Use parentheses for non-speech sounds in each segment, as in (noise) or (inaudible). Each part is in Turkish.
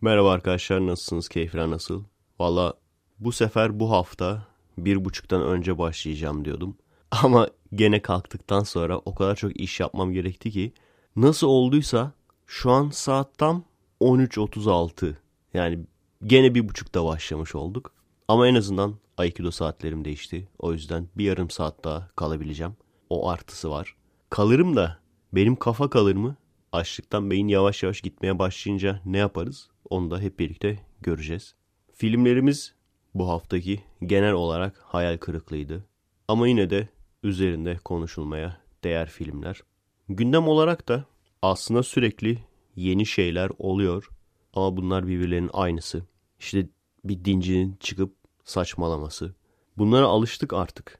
Merhaba arkadaşlar nasılsınız? Keyifler nasıl? Valla bu sefer bu hafta bir buçuktan önce başlayacağım diyordum. (laughs) Ama gene kalktıktan sonra o kadar çok iş yapmam gerekti ki nasıl olduysa şu an saat tam 13.36. Yani gene bir buçukta başlamış olduk. Ama en azından Aikido saatlerim değişti. O yüzden bir yarım saat daha kalabileceğim. O artısı var. Kalırım da benim kafa kalır mı açlıktan beyin yavaş yavaş gitmeye başlayınca ne yaparız? Onu da hep birlikte göreceğiz. Filmlerimiz bu haftaki genel olarak hayal kırıklığıydı. Ama yine de üzerinde konuşulmaya değer filmler. Gündem olarak da aslında sürekli yeni şeyler oluyor ama bunlar birbirlerinin aynısı. İşte bir dincinin çıkıp saçmalaması. Bunlara alıştık artık.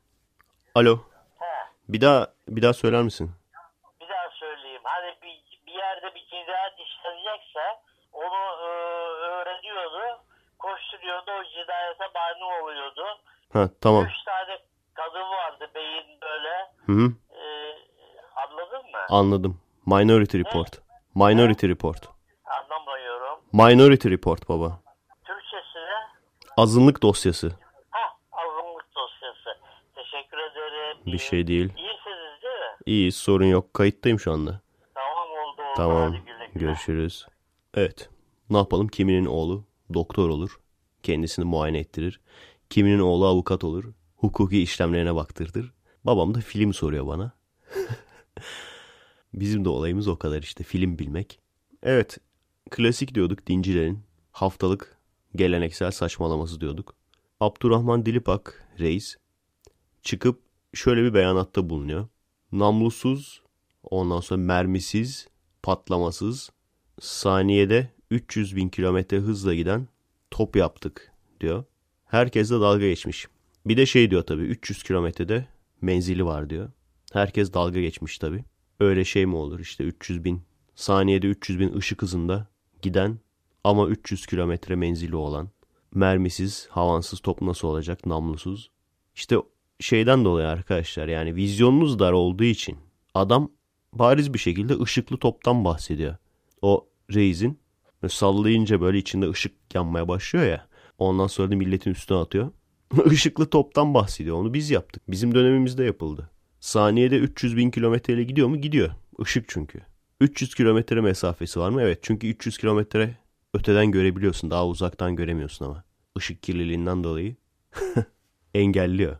Alo. Bir daha bir daha söyler misin? oluyordu. O cinayete mani oluyordu. Ha, tamam. Üç tane kadın vardı beyin böyle. Hı hı. Ee, anladın mı? Anladım. Minority Report. Ne? Minority Report. Anlamıyorum. Minority Report baba. Türkçesi ne? Azınlık dosyası. Ha, azınlık dosyası. Teşekkür ederim. Bir şey değil. İyisiniz değil mi? İyi sorun yok. Kayıttayım şu anda. Tamam oldu. oldu. Tamam. Hadi Görüşürüz. Evet. Ne yapalım? Kiminin oğlu doktor olur kendisini muayene ettirir. Kiminin oğlu avukat olur, hukuki işlemlerine baktırdır. Babam da film soruyor bana. (laughs) Bizim de olayımız o kadar işte film bilmek. Evet klasik diyorduk dincilerin haftalık geleneksel saçmalaması diyorduk. Abdurrahman Dilipak reis çıkıp şöyle bir beyanatta bulunuyor. Namlusuz, ondan sonra mermisiz, patlamasız, saniyede 300 bin kilometre hızla giden top yaptık diyor. Herkes de dalga geçmiş. Bir de şey diyor tabii 300 kilometrede menzili var diyor. Herkes dalga geçmiş tabii. Öyle şey mi olur işte 300 bin saniyede 300 bin ışık hızında giden ama 300 kilometre menzili olan mermisiz, havansız top nasıl olacak namlusuz? İşte şeyden dolayı arkadaşlar yani vizyonunuz dar olduğu için adam bariz bir şekilde ışıklı toptan bahsediyor. O reisin Böyle sallayınca böyle içinde ışık yanmaya başlıyor ya. Ondan sonra da milletin üstüne atıyor. (laughs) Işıklı toptan bahsediyor. Onu biz yaptık. Bizim dönemimizde yapıldı. Saniyede 300 bin kilometreyle gidiyor mu? Gidiyor. Işık çünkü. 300 kilometre mesafesi var mı? Evet. Çünkü 300 kilometre öteden görebiliyorsun. Daha uzaktan göremiyorsun ama. Işık kirliliğinden dolayı (laughs) engelliyor.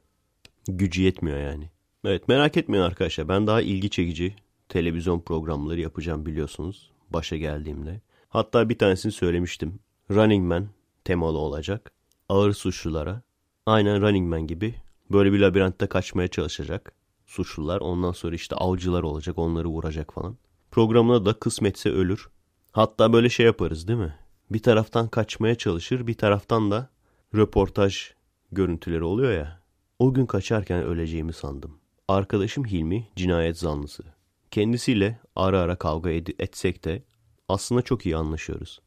Gücü yetmiyor yani. Evet merak etmeyin arkadaşlar. Ben daha ilgi çekici televizyon programları yapacağım biliyorsunuz. Başa geldiğimde. Hatta bir tanesini söylemiştim. Running Man temalı olacak. Ağır suçlulara aynen Running Man gibi böyle bir labirentte kaçmaya çalışacak suçlular. Ondan sonra işte avcılar olacak onları vuracak falan. Programına da kısmetse ölür. Hatta böyle şey yaparız değil mi? Bir taraftan kaçmaya çalışır bir taraftan da röportaj görüntüleri oluyor ya. O gün kaçarken öleceğimi sandım. Arkadaşım Hilmi cinayet zanlısı. Kendisiyle ara ara kavga ed- etsek de aslında çok iyi anlaşıyoruz.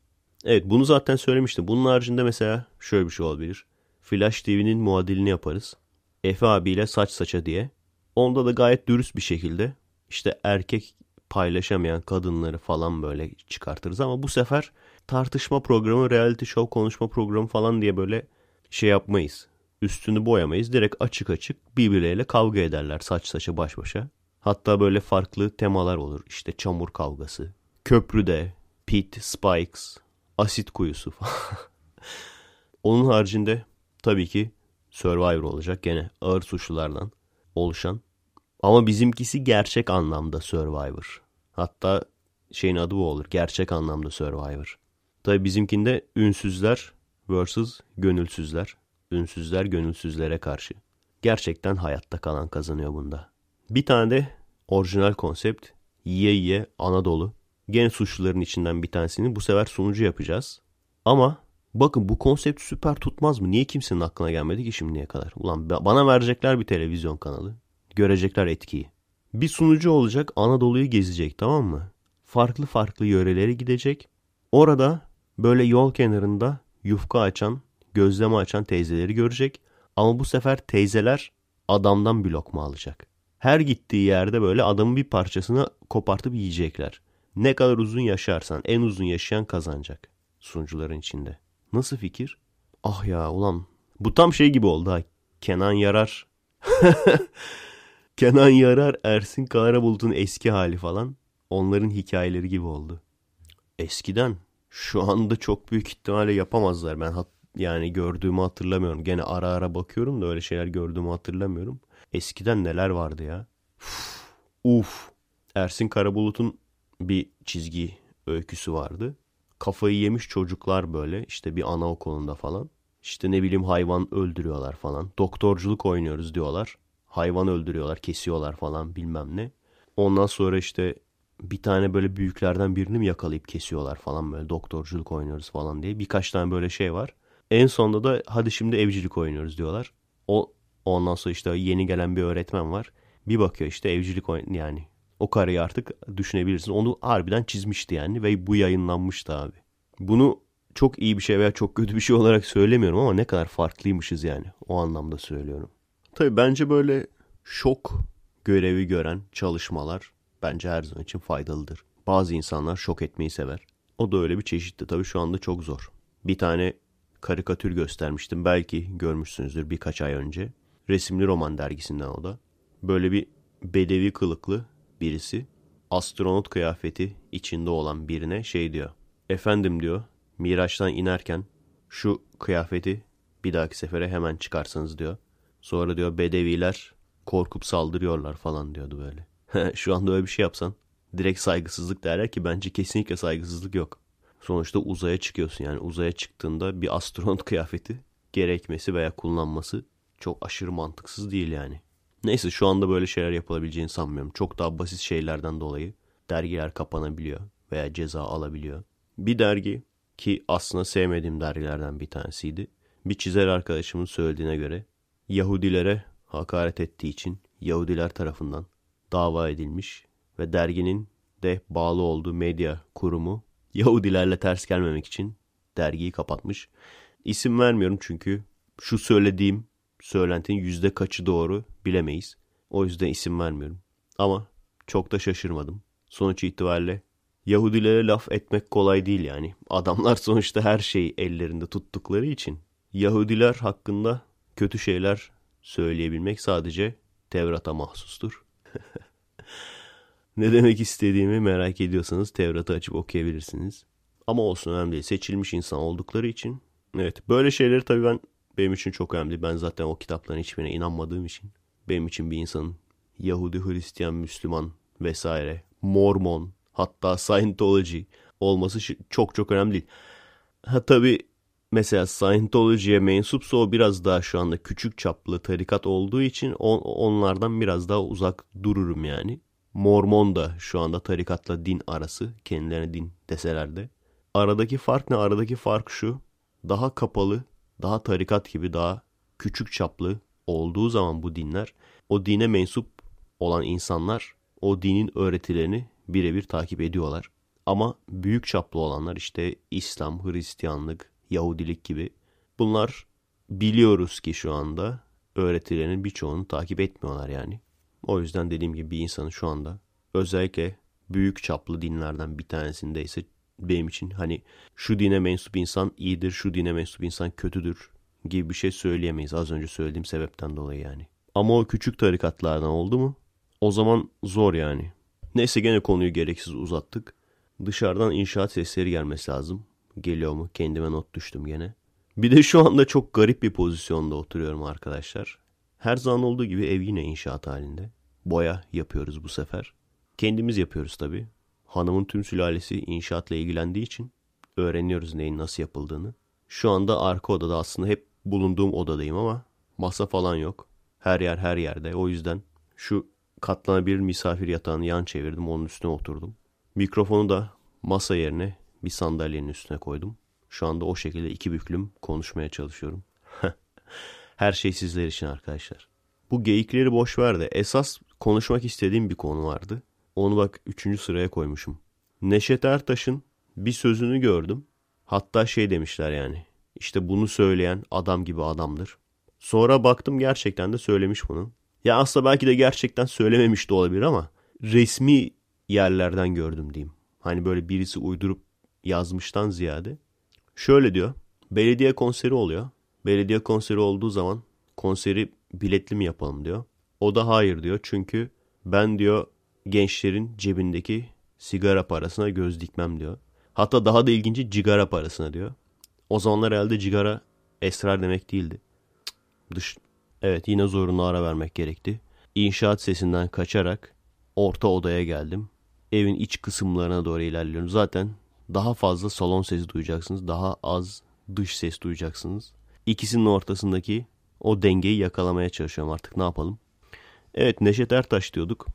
Evet bunu zaten söylemiştim. Bunun haricinde mesela şöyle bir şey olabilir. Flash TV'nin muadilini yaparız. Efe abiyle saç saça diye. Onda da gayet dürüst bir şekilde işte erkek paylaşamayan kadınları falan böyle çıkartırız. Ama bu sefer tartışma programı, reality show konuşma programı falan diye böyle şey yapmayız. Üstünü boyamayız. Direkt açık açık birbirleriyle kavga ederler saç saça baş başa. Hatta böyle farklı temalar olur. İşte çamur kavgası, Köprüde, Pit, Spikes, Asit Kuyusu falan. (laughs) Onun haricinde tabii ki Survivor olacak gene ağır suçlulardan oluşan. Ama bizimkisi gerçek anlamda Survivor. Hatta şeyin adı bu olur. Gerçek anlamda Survivor. Tabii bizimkinde ünsüzler vs. gönülsüzler. Ünsüzler gönülsüzlere karşı. Gerçekten hayatta kalan kazanıyor bunda. Bir tane de orijinal konsept yiye yiye Anadolu gene suçluların içinden bir tanesini bu sefer sunucu yapacağız. Ama bakın bu konsept süper tutmaz mı? Niye kimsenin aklına gelmedi ki şimdiye kadar? Ulan bana verecekler bir televizyon kanalı. Görecekler etkiyi. Bir sunucu olacak Anadolu'yu gezecek tamam mı? Farklı farklı yörelere gidecek. Orada böyle yol kenarında yufka açan, gözleme açan teyzeleri görecek. Ama bu sefer teyzeler adamdan bir lokma alacak. Her gittiği yerde böyle adamın bir parçasını kopartıp yiyecekler. Ne kadar uzun yaşarsan en uzun yaşayan kazanacak sunucuların içinde. Nasıl fikir? Ah ya ulan bu tam şey gibi oldu ha. Kenan Yarar. (laughs) Kenan Yarar Ersin Karabulut'un eski hali falan onların hikayeleri gibi oldu. Eskiden şu anda çok büyük ihtimalle yapamazlar. Ben hat, yani gördüğümü hatırlamıyorum. Gene ara ara bakıyorum da öyle şeyler gördüğümü hatırlamıyorum. Eskiden neler vardı ya? Uf. Uf. Ersin Karabulut'un bir çizgi öyküsü vardı. Kafayı yemiş çocuklar böyle işte bir anaokulunda falan. İşte ne bileyim hayvan öldürüyorlar falan. Doktorculuk oynuyoruz diyorlar. Hayvan öldürüyorlar, kesiyorlar falan bilmem ne. Ondan sonra işte bir tane böyle büyüklerden birini mi yakalayıp kesiyorlar falan böyle doktorculuk oynuyoruz falan diye. Birkaç tane böyle şey var. En sonunda da hadi şimdi evcilik oynuyoruz diyorlar. O ondan sonra işte yeni gelen bir öğretmen var. Bir bakıyor işte evcilik oyn yani o kareyi artık düşünebilirsin. Onu harbiden çizmişti yani ve bu yayınlanmıştı abi. Bunu çok iyi bir şey veya çok kötü bir şey olarak söylemiyorum ama ne kadar farklıymışız yani. O anlamda söylüyorum. Tabii bence böyle şok görevi gören çalışmalar bence her zaman için faydalıdır. Bazı insanlar şok etmeyi sever. O da öyle bir çeşitti. Tabii şu anda çok zor. Bir tane karikatür göstermiştim. Belki görmüşsünüzdür birkaç ay önce. Resimli Roman dergisinden o da. Böyle bir bedevi kılıklı birisi astronot kıyafeti içinde olan birine şey diyor. Efendim diyor Miraç'tan inerken şu kıyafeti bir dahaki sefere hemen çıkarsanız diyor. Sonra diyor bedeviler korkup saldırıyorlar falan diyordu böyle. (laughs) şu anda öyle bir şey yapsan direkt saygısızlık derler ki bence kesinlikle saygısızlık yok. Sonuçta uzaya çıkıyorsun yani uzaya çıktığında bir astronot (laughs) kıyafeti gerekmesi veya kullanması çok aşırı mantıksız değil yani. Neyse şu anda böyle şeyler yapılabileceğini sanmıyorum. Çok daha basit şeylerden dolayı dergiler kapanabiliyor veya ceza alabiliyor. Bir dergi ki aslında sevmediğim dergilerden bir tanesiydi. Bir çizer arkadaşımın söylediğine göre Yahudilere hakaret ettiği için Yahudiler tarafından dava edilmiş ve derginin de bağlı olduğu medya kurumu Yahudilerle ters gelmemek için dergiyi kapatmış. İsim vermiyorum çünkü şu söylediğim söylentinin yüzde kaçı doğru bilemeyiz. O yüzden isim vermiyorum. Ama çok da şaşırmadım. Sonuç itibariyle Yahudilere laf etmek kolay değil yani. Adamlar (laughs) sonuçta her şeyi ellerinde tuttukları için Yahudiler hakkında kötü şeyler söyleyebilmek sadece Tevrat'a mahsustur. (laughs) ne demek istediğimi merak ediyorsanız Tevrat'ı açıp okuyabilirsiniz. Ama olsun önemli değil. Seçilmiş insan oldukları için. Evet böyle şeyleri tabii ben benim için çok önemli. Ben zaten o kitapların hiçbirine inanmadığım için. Benim için bir insanın Yahudi, Hristiyan, Müslüman vesaire, Mormon, hatta Scientology olması çok çok önemli değil. Ha tabii mesela Scientology'ye mensupsa o biraz daha şu anda küçük çaplı tarikat olduğu için on, onlardan biraz daha uzak dururum yani. Mormon da şu anda tarikatla din arası kendilerine din deseler de. Aradaki fark ne? Aradaki fark şu. Daha kapalı, daha tarikat gibi daha küçük çaplı olduğu zaman bu dinler o dine mensup olan insanlar o dinin öğretilerini birebir takip ediyorlar. Ama büyük çaplı olanlar işte İslam, Hristiyanlık, Yahudilik gibi bunlar biliyoruz ki şu anda öğretilerinin birçoğunu takip etmiyorlar yani. O yüzden dediğim gibi bir insanın şu anda özellikle büyük çaplı dinlerden bir tanesinde ise benim için. Hani şu dine mensup insan iyidir, şu dine mensup insan kötüdür gibi bir şey söyleyemeyiz. Az önce söylediğim sebepten dolayı yani. Ama o küçük tarikatlardan oldu mu? O zaman zor yani. Neyse gene konuyu gereksiz uzattık. Dışarıdan inşaat sesleri gelmesi lazım. Geliyor mu? Kendime not düştüm gene. Bir de şu anda çok garip bir pozisyonda oturuyorum arkadaşlar. Her zaman olduğu gibi ev yine inşaat halinde. Boya yapıyoruz bu sefer. Kendimiz yapıyoruz tabii. Hanımın tüm sülalesi inşaatla ilgilendiği için öğreniyoruz neyin nasıl yapıldığını. Şu anda arka odada aslında hep bulunduğum odadayım ama masa falan yok. Her yer her yerde. O yüzden şu katlanabilir misafir yatağını yan çevirdim. Onun üstüne oturdum. Mikrofonu da masa yerine bir sandalyenin üstüne koydum. Şu anda o şekilde iki büklüm konuşmaya çalışıyorum. (laughs) her şey sizler için arkadaşlar. Bu geyikleri boş ver de esas konuşmak istediğim bir konu vardı. Onu bak üçüncü sıraya koymuşum. Neşet Ertaş'ın bir sözünü gördüm. Hatta şey demişler yani. İşte bunu söyleyen adam gibi adamdır. Sonra baktım gerçekten de söylemiş bunu. Ya aslında belki de gerçekten söylememiş de olabilir ama resmi yerlerden gördüm diyeyim. Hani böyle birisi uydurup yazmıştan ziyade. Şöyle diyor. Belediye konseri oluyor. Belediye konseri olduğu zaman konseri biletli mi yapalım diyor. O da hayır diyor. Çünkü ben diyor gençlerin cebindeki sigara parasına göz dikmem diyor. Hatta daha da ilginci cigara parasına diyor. O zamanlar herhalde cigara esrar demek değildi. Dış, evet yine zorunlu ara vermek gerekti. İnşaat sesinden kaçarak orta odaya geldim. Evin iç kısımlarına doğru ilerliyorum. Zaten daha fazla salon sesi duyacaksınız. Daha az dış ses duyacaksınız. İkisinin ortasındaki o dengeyi yakalamaya çalışıyorum artık ne yapalım. Evet Neşet Ertaş diyorduk.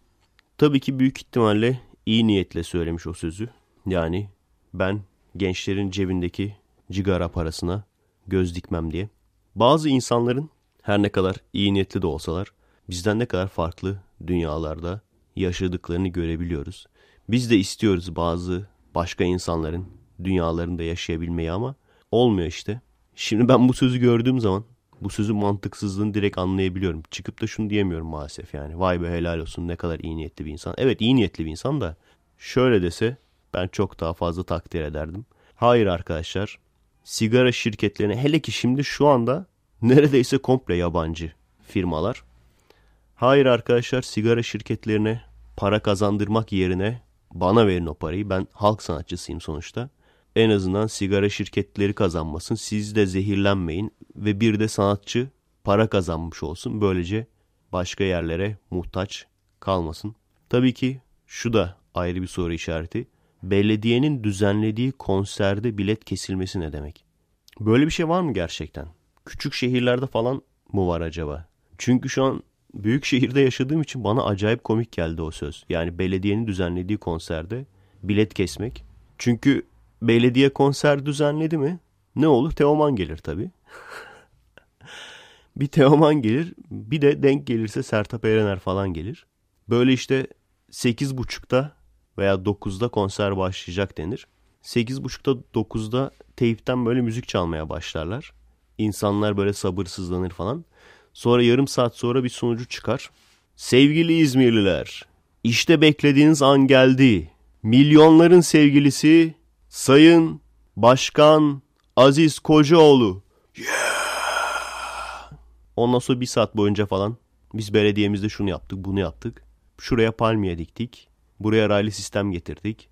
Tabii ki büyük ihtimalle iyi niyetle söylemiş o sözü. Yani ben gençlerin cebindeki cigara parasına göz dikmem diye. Bazı insanların her ne kadar iyi niyetli de olsalar bizden ne kadar farklı dünyalarda yaşadıklarını görebiliyoruz. Biz de istiyoruz bazı başka insanların dünyalarında yaşayabilmeyi ama olmuyor işte. Şimdi ben bu sözü gördüğüm zaman bu sözün mantıksızlığını direkt anlayabiliyorum. Çıkıp da şunu diyemiyorum maalesef yani. Vay be helal olsun ne kadar iyi niyetli bir insan. Evet iyi niyetli bir insan da şöyle dese ben çok daha fazla takdir ederdim. Hayır arkadaşlar sigara şirketlerine hele ki şimdi şu anda neredeyse komple yabancı firmalar. Hayır arkadaşlar sigara şirketlerine para kazandırmak yerine bana verin o parayı. Ben halk sanatçısıyım sonuçta en azından sigara şirketleri kazanmasın. Siz de zehirlenmeyin ve bir de sanatçı para kazanmış olsun. Böylece başka yerlere muhtaç kalmasın. Tabii ki şu da ayrı bir soru işareti. Belediyenin düzenlediği konserde bilet kesilmesi ne demek? Böyle bir şey var mı gerçekten? Küçük şehirlerde falan mı var acaba? Çünkü şu an büyük şehirde yaşadığım için bana acayip komik geldi o söz. Yani belediyenin düzenlediği konserde bilet kesmek. Çünkü Belediye konser düzenledi mi? Ne olur? Teoman gelir tabii. bir Teoman gelir. Bir de denk gelirse Sertap Erener falan gelir. Böyle işte 8.30'da veya 9'da konser başlayacak denir. 8.30'da 9'da teypten böyle müzik çalmaya başlarlar. İnsanlar böyle sabırsızlanır falan. Sonra yarım saat sonra bir sonucu çıkar. Sevgili İzmirliler, işte beklediğiniz an geldi. Milyonların sevgilisi Sayın Başkan Aziz Kocaoğlu. Yeah. Ondan sonra bir saat boyunca falan biz belediyemizde şunu yaptık bunu yaptık. Şuraya palmiye diktik. Buraya raylı sistem getirdik.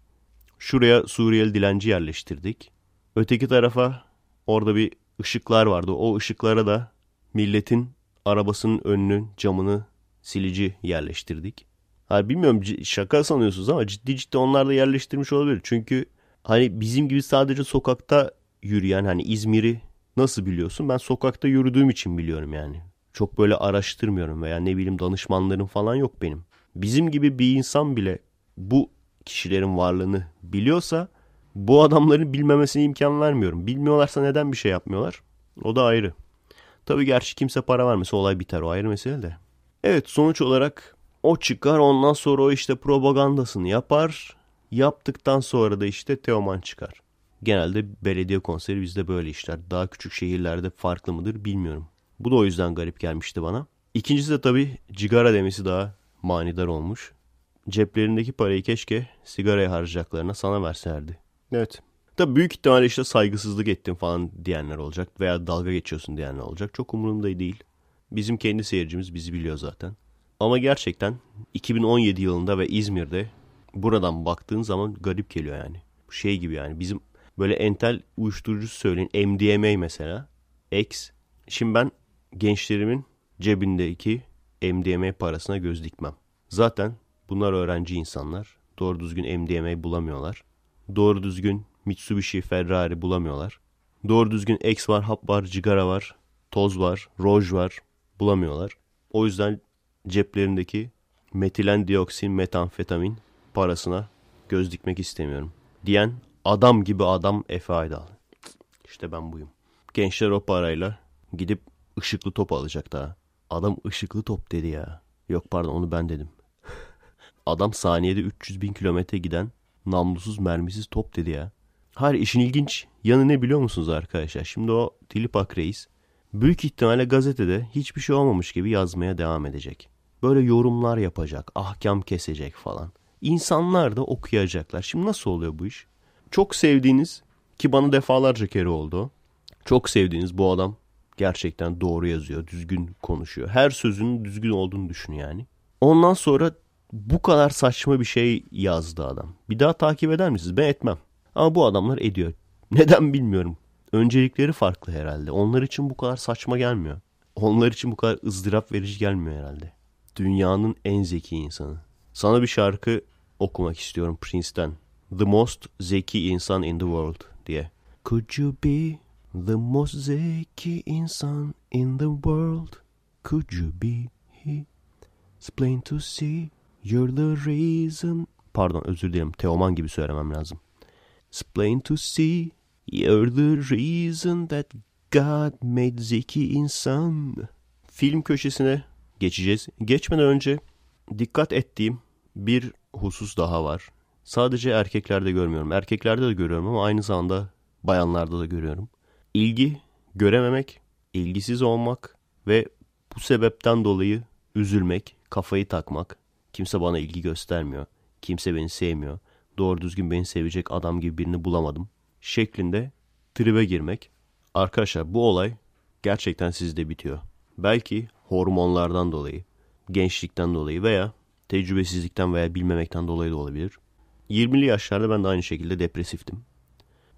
Şuraya Suriyeli dilenci yerleştirdik. Öteki tarafa orada bir ışıklar vardı. O ışıklara da milletin arabasının önünün camını silici yerleştirdik. Ha bilmiyorum şaka sanıyorsunuz ama ciddi ciddi onlar da yerleştirmiş olabilir. Çünkü hani bizim gibi sadece sokakta yürüyen hani İzmir'i nasıl biliyorsun? Ben sokakta yürüdüğüm için biliyorum yani. Çok böyle araştırmıyorum veya ne bileyim danışmanlarım falan yok benim. Bizim gibi bir insan bile bu kişilerin varlığını biliyorsa bu adamların bilmemesine imkan vermiyorum. Bilmiyorlarsa neden bir şey yapmıyorlar? O da ayrı. Tabii gerçi kimse para vermese olay biter o ayrı mesele de. Evet sonuç olarak o çıkar ondan sonra o işte propagandasını yapar Yaptıktan sonra da işte Teoman çıkar. Genelde belediye konseri bizde böyle işler. Daha küçük şehirlerde farklı mıdır bilmiyorum. Bu da o yüzden garip gelmişti bana. İkincisi de tabii cigara demesi daha manidar olmuş. Ceplerindeki parayı keşke sigaraya harcayacaklarına sana verserdi. Evet. Tabii büyük ihtimalle işte saygısızlık ettim falan diyenler olacak veya dalga geçiyorsun diyenler olacak. Çok umurumda değil. Bizim kendi seyircimiz bizi biliyor zaten. Ama gerçekten 2017 yılında ve İzmir'de buradan baktığın zaman garip geliyor yani. Şey gibi yani bizim böyle entel uyuşturucusu söyleyin MDMA mesela. X. Şimdi ben gençlerimin cebindeki MDMA parasına göz dikmem. Zaten bunlar öğrenci insanlar. Doğru düzgün MDMA bulamıyorlar. Doğru düzgün Mitsubishi, Ferrari bulamıyorlar. Doğru düzgün X var, hap var, cigara var, toz var, roj var bulamıyorlar. O yüzden ceplerindeki metilen dioksin, metanfetamin parasına göz dikmek istemiyorum diyen adam gibi adam Efe Aydal. İşte ben buyum. Gençler o parayla gidip ışıklı top alacak daha. Adam ışıklı top dedi ya. Yok pardon onu ben dedim. (laughs) adam saniyede 300 bin kilometre giden namlusuz mermisiz top dedi ya. Hayır işin ilginç yanı ne biliyor musunuz arkadaşlar? Şimdi o Dilipak Reis büyük ihtimalle gazetede hiçbir şey olmamış gibi yazmaya devam edecek. Böyle yorumlar yapacak, ahkam kesecek falan. İnsanlar da okuyacaklar. Şimdi nasıl oluyor bu iş? Çok sevdiğiniz ki bana defalarca kere oldu. Çok sevdiğiniz bu adam gerçekten doğru yazıyor, düzgün konuşuyor. Her sözünün düzgün olduğunu düşün yani. Ondan sonra bu kadar saçma bir şey yazdı adam. Bir daha takip eder misiniz? Ben etmem. Ama bu adamlar ediyor. Neden bilmiyorum. Öncelikleri farklı herhalde. Onlar için bu kadar saçma gelmiyor. Onlar için bu kadar ızdırap verici gelmiyor herhalde. Dünyanın en zeki insanı. Sana bir şarkı okumak istiyorum Prince'ten. The most zeki insan in the world diye. Could you be the most zeki insan in the world? Could you be he? It's plain to see you're the reason. Pardon özür dilerim. Teoman gibi söylemem lazım. It's plain to see you're the reason that God made zeki insan. Film köşesine geçeceğiz. Geçmeden önce dikkat ettiğim bir husus daha var. Sadece erkeklerde görmüyorum. Erkeklerde de görüyorum ama aynı zamanda bayanlarda da görüyorum. İlgi, görememek, ilgisiz olmak ve bu sebepten dolayı üzülmek, kafayı takmak. Kimse bana ilgi göstermiyor. Kimse beni sevmiyor. Doğru düzgün beni sevecek adam gibi birini bulamadım. Şeklinde tribe girmek. Arkadaşlar bu olay gerçekten sizde bitiyor. Belki hormonlardan dolayı, gençlikten dolayı veya Tecrübesizlikten veya bilmemekten dolayı da olabilir. 20'li yaşlarda ben de aynı şekilde depresiftim.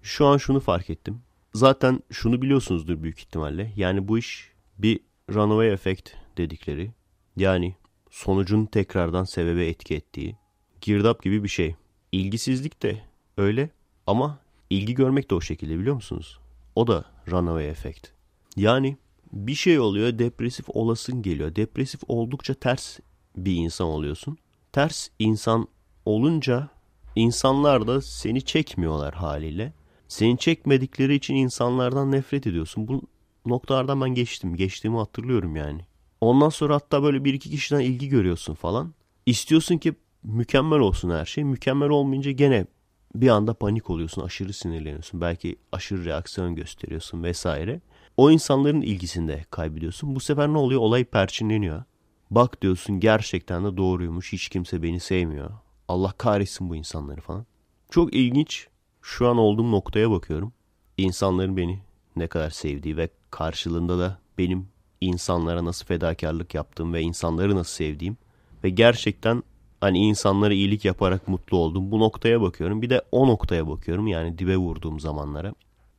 Şu an şunu fark ettim. Zaten şunu biliyorsunuzdur büyük ihtimalle. Yani bu iş bir runaway effect dedikleri. Yani sonucun tekrardan sebebe etki ettiği. Girdap gibi bir şey. İlgisizlik de öyle ama ilgi görmek de o şekilde biliyor musunuz? O da runaway effect. Yani bir şey oluyor depresif olasın geliyor. Depresif oldukça ters bir insan oluyorsun. Ters insan olunca insanlar da seni çekmiyorlar haliyle. Seni çekmedikleri için insanlardan nefret ediyorsun. Bu noktalardan ben geçtim. Geçtiğimi hatırlıyorum yani. Ondan sonra hatta böyle bir iki kişiden ilgi görüyorsun falan. İstiyorsun ki mükemmel olsun her şey. Mükemmel olmayınca gene bir anda panik oluyorsun. Aşırı sinirleniyorsun. Belki aşırı reaksiyon gösteriyorsun vesaire. O insanların ilgisini de kaybediyorsun. Bu sefer ne oluyor? Olay perçinleniyor. Bak diyorsun gerçekten de doğruymuş. Hiç kimse beni sevmiyor. Allah kahretsin bu insanları falan. Çok ilginç. Şu an olduğum noktaya bakıyorum. İnsanların beni ne kadar sevdiği ve karşılığında da benim insanlara nasıl fedakarlık yaptığım ve insanları nasıl sevdiğim ve gerçekten hani insanlara iyilik yaparak mutlu oldum. Bu noktaya bakıyorum. Bir de o noktaya bakıyorum. Yani dibe vurduğum zamanlara.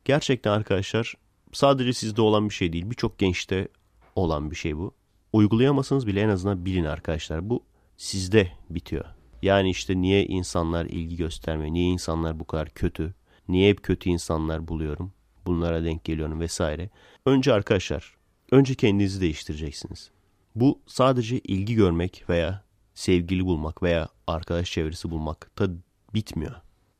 Gerçekten arkadaşlar sadece sizde olan bir şey değil. Birçok gençte olan bir şey bu. Uygulayamasanız bile en azından bilin arkadaşlar. Bu sizde bitiyor. Yani işte niye insanlar ilgi göstermiyor? Niye insanlar bu kadar kötü? Niye hep kötü insanlar buluyorum? Bunlara denk geliyorum vesaire. Önce arkadaşlar, önce kendinizi değiştireceksiniz. Bu sadece ilgi görmek veya sevgili bulmak veya arkadaş çevresi bulmak da bitmiyor.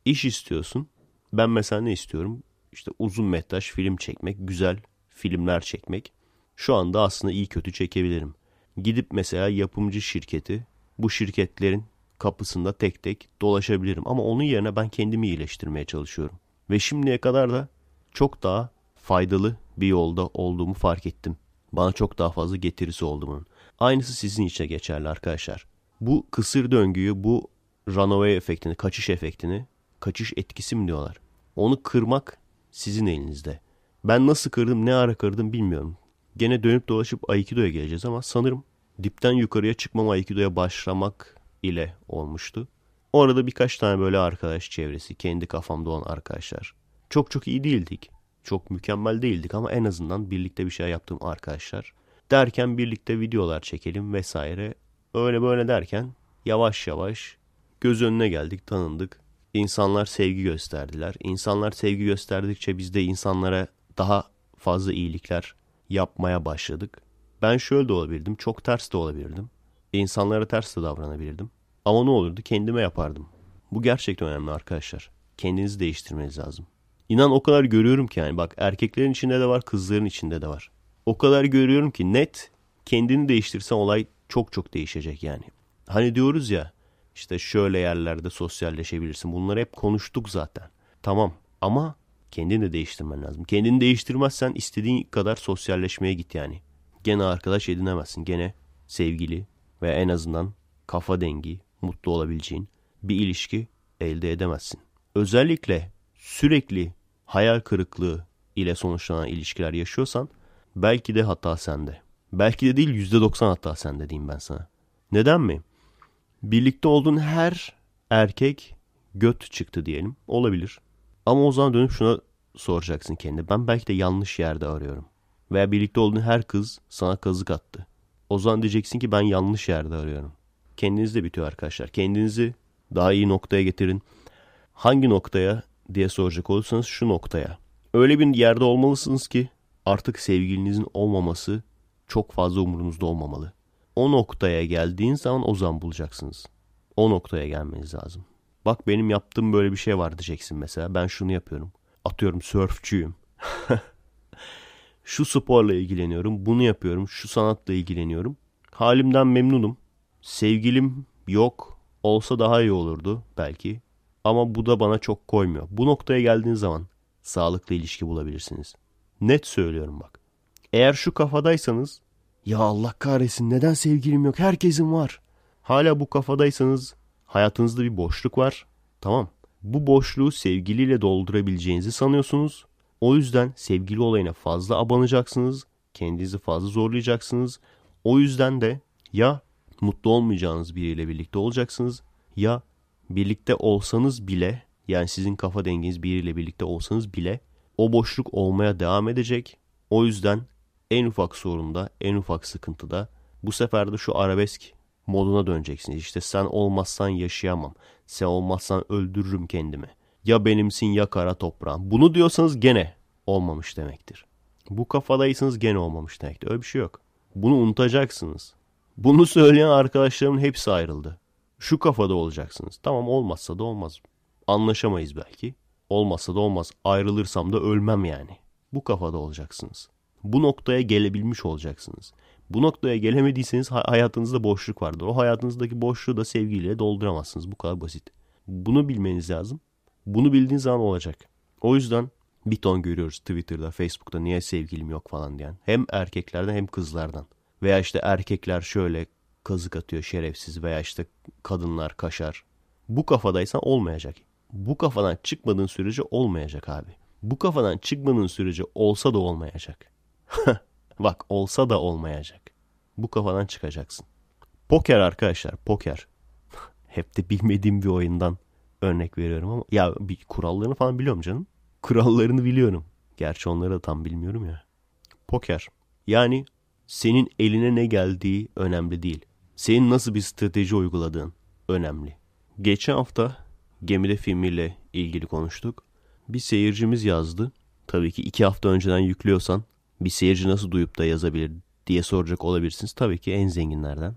İş istiyorsun. Ben mesela ne istiyorum? İşte uzun metraj film çekmek, güzel filmler çekmek şu anda aslında iyi kötü çekebilirim. Gidip mesela yapımcı şirketi bu şirketlerin kapısında tek tek dolaşabilirim. Ama onun yerine ben kendimi iyileştirmeye çalışıyorum. Ve şimdiye kadar da çok daha faydalı bir yolda olduğumu fark ettim. Bana çok daha fazla getirisi oldu bunun. Aynısı sizin için geçerli arkadaşlar. Bu kısır döngüyü, bu runaway efektini, kaçış efektini, kaçış etkisi mi diyorlar? Onu kırmak sizin elinizde. Ben nasıl kırdım, ne ara kırdım bilmiyorum gene dönüp dolaşıp Aikido'ya geleceğiz ama sanırım dipten yukarıya çıkmam Aikido'ya başlamak ile olmuştu. Orada birkaç tane böyle arkadaş çevresi, kendi kafamda olan arkadaşlar. Çok çok iyi değildik. Çok mükemmel değildik ama en azından birlikte bir şey yaptığım arkadaşlar. Derken birlikte videolar çekelim vesaire. Öyle böyle derken yavaş yavaş göz önüne geldik, tanındık. İnsanlar sevgi gösterdiler. İnsanlar sevgi gösterdikçe biz de insanlara daha fazla iyilikler yapmaya başladık. Ben şöyle de olabilirdim, çok ters de olabilirdim. İnsanlara ters de davranabilirdim. Ama ne olurdu kendime yapardım. Bu gerçekten önemli arkadaşlar. Kendinizi değiştirmeniz lazım. İnan o kadar görüyorum ki yani bak erkeklerin içinde de var kızların içinde de var. O kadar görüyorum ki net kendini değiştirsen olay çok çok değişecek yani. Hani diyoruz ya işte şöyle yerlerde sosyalleşebilirsin bunları hep konuştuk zaten. Tamam ama Kendini de değiştirmen lazım. Kendini değiştirmezsen istediğin kadar sosyalleşmeye git yani. Gene arkadaş edinemezsin. Gene sevgili veya en azından kafa dengi, mutlu olabileceğin bir ilişki elde edemezsin. Özellikle sürekli hayal kırıklığı ile sonuçlanan ilişkiler yaşıyorsan belki de hata sende. Belki de değil %90 hatta sende diyeyim ben sana. Neden mi? Birlikte olduğun her erkek göt çıktı diyelim. Olabilir. Ama o zaman dönüp şuna soracaksın kendine. Ben belki de yanlış yerde arıyorum. Veya birlikte olduğun her kız sana kazık attı. O zaman diyeceksin ki ben yanlış yerde arıyorum. Kendiniz de bitiyor arkadaşlar. Kendinizi daha iyi noktaya getirin. Hangi noktaya diye soracak olursanız şu noktaya. Öyle bir yerde olmalısınız ki artık sevgilinizin olmaması çok fazla umurunuzda olmamalı. O noktaya geldiğin zaman o zaman bulacaksınız. O noktaya gelmeniz lazım. Bak benim yaptığım böyle bir şey var diyeceksin mesela. Ben şunu yapıyorum. Atıyorum sörfçüyüm. (laughs) şu sporla ilgileniyorum. Bunu yapıyorum. Şu sanatla ilgileniyorum. Halimden memnunum. Sevgilim yok. Olsa daha iyi olurdu belki. Ama bu da bana çok koymuyor. Bu noktaya geldiğiniz zaman sağlıklı ilişki bulabilirsiniz. Net söylüyorum bak. Eğer şu kafadaysanız ya Allah kahretsin neden sevgilim yok herkesin var. Hala bu kafadaysanız Hayatınızda bir boşluk var. Tamam. Bu boşluğu sevgiliyle doldurabileceğinizi sanıyorsunuz. O yüzden sevgili olayına fazla abanacaksınız. Kendinizi fazla zorlayacaksınız. O yüzden de ya mutlu olmayacağınız biriyle birlikte olacaksınız ya birlikte olsanız bile yani sizin kafa dengeniz biriyle birlikte olsanız bile o boşluk olmaya devam edecek. O yüzden en ufak sorunda, en ufak sıkıntıda bu sefer de şu arabesk moduna döneceksiniz. İşte sen olmazsan yaşayamam. Sen olmazsan öldürürüm kendimi. Ya benimsin ya kara toprağın. Bunu diyorsanız gene olmamış demektir. Bu kafadaysanız gene olmamış demektir. Öyle bir şey yok. Bunu unutacaksınız. Bunu söyleyen arkadaşlarımın hepsi ayrıldı. Şu kafada olacaksınız. Tamam olmazsa da olmaz. Anlaşamayız belki. Olmazsa da olmaz. Ayrılırsam da ölmem yani. Bu kafada olacaksınız. Bu noktaya gelebilmiş olacaksınız. Bu noktaya gelemediyseniz hayatınızda boşluk vardır. O hayatınızdaki boşluğu da sevgiyle dolduramazsınız. Bu kadar basit. Bunu bilmeniz lazım. Bunu bildiğiniz zaman olacak. O yüzden bir ton görüyoruz Twitter'da, Facebook'ta niye sevgilim yok falan diyen. Hem erkeklerden hem kızlardan. Veya işte erkekler şöyle kazık atıyor şerefsiz veya işte kadınlar kaşar. Bu kafadaysan olmayacak. Bu kafadan çıkmadığın sürece olmayacak abi. Bu kafadan çıkmadığın sürece olsa da olmayacak. (laughs) Bak olsa da olmayacak. Bu kafadan çıkacaksın. Poker arkadaşlar poker. (laughs) Hep de bilmediğim bir oyundan örnek veriyorum ama ya bir kurallarını falan biliyorum canım. Kurallarını biliyorum. Gerçi onları da tam bilmiyorum ya. Poker. Yani senin eline ne geldiği önemli değil. Senin nasıl bir strateji uyguladığın önemli. Geçen hafta Gemide filmiyle ilgili konuştuk. Bir seyircimiz yazdı. Tabii ki iki hafta önceden yüklüyorsan bir seyirci nasıl duyup da yazabilir diye soracak olabilirsiniz. Tabii ki en zenginlerden.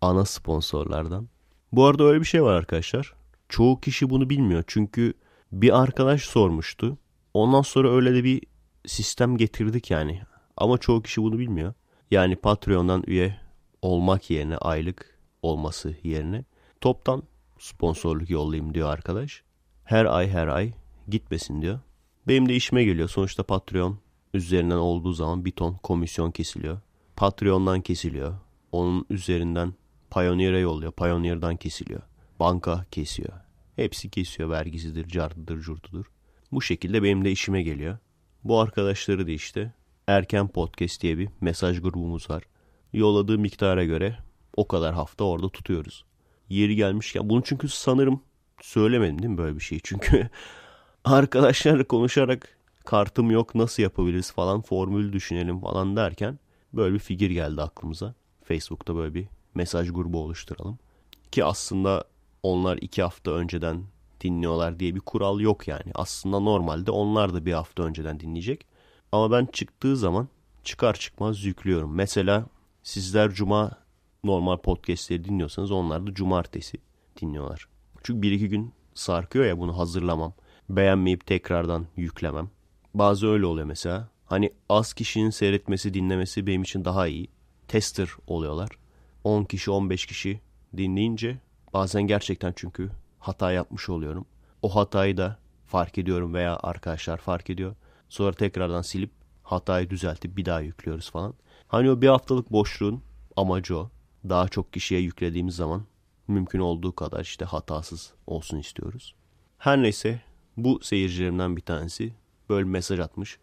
Ana sponsorlardan. Bu arada öyle bir şey var arkadaşlar. Çoğu kişi bunu bilmiyor. Çünkü bir arkadaş sormuştu. Ondan sonra öyle de bir sistem getirdik yani. Ama çoğu kişi bunu bilmiyor. Yani Patreon'dan üye olmak yerine aylık olması yerine toptan sponsorluk yollayayım diyor arkadaş. Her ay her ay gitmesin diyor. Benim de işime geliyor. Sonuçta Patreon üzerinden olduğu zaman bir ton komisyon kesiliyor. Patreon'dan kesiliyor. Onun üzerinden Pioneer'e yolluyor. Pioneer'dan kesiliyor. Banka kesiyor. Hepsi kesiyor. Vergisidir, cartıdır, curtudur. Bu şekilde benim de işime geliyor. Bu arkadaşları da işte Erken Podcast diye bir mesaj grubumuz var. Yolladığı miktara göre o kadar hafta orada tutuyoruz. Yeri gelmişken bunu çünkü sanırım söylemedim değil mi böyle bir şey? Çünkü (laughs) arkadaşlarla konuşarak kartım yok nasıl yapabiliriz falan formül düşünelim falan derken böyle bir figür geldi aklımıza. Facebook'ta böyle bir mesaj grubu oluşturalım. Ki aslında onlar iki hafta önceden dinliyorlar diye bir kural yok yani. Aslında normalde onlar da bir hafta önceden dinleyecek. Ama ben çıktığı zaman çıkar çıkmaz yüklüyorum. Mesela sizler cuma normal podcastleri dinliyorsanız onlar da cumartesi dinliyorlar. Çünkü bir iki gün sarkıyor ya bunu hazırlamam. Beğenmeyip tekrardan yüklemem. Bazı öyle oluyor mesela. Hani az kişinin seyretmesi, dinlemesi benim için daha iyi. Tester oluyorlar. 10 kişi, 15 kişi dinleyince bazen gerçekten çünkü hata yapmış oluyorum. O hatayı da fark ediyorum veya arkadaşlar fark ediyor. Sonra tekrardan silip hatayı düzeltip bir daha yüklüyoruz falan. Hani o bir haftalık boşluğun amacı o. Daha çok kişiye yüklediğimiz zaman mümkün olduğu kadar işte hatasız olsun istiyoruz. Her neyse bu seyircilerimden bir tanesi böyle mesaj atmış.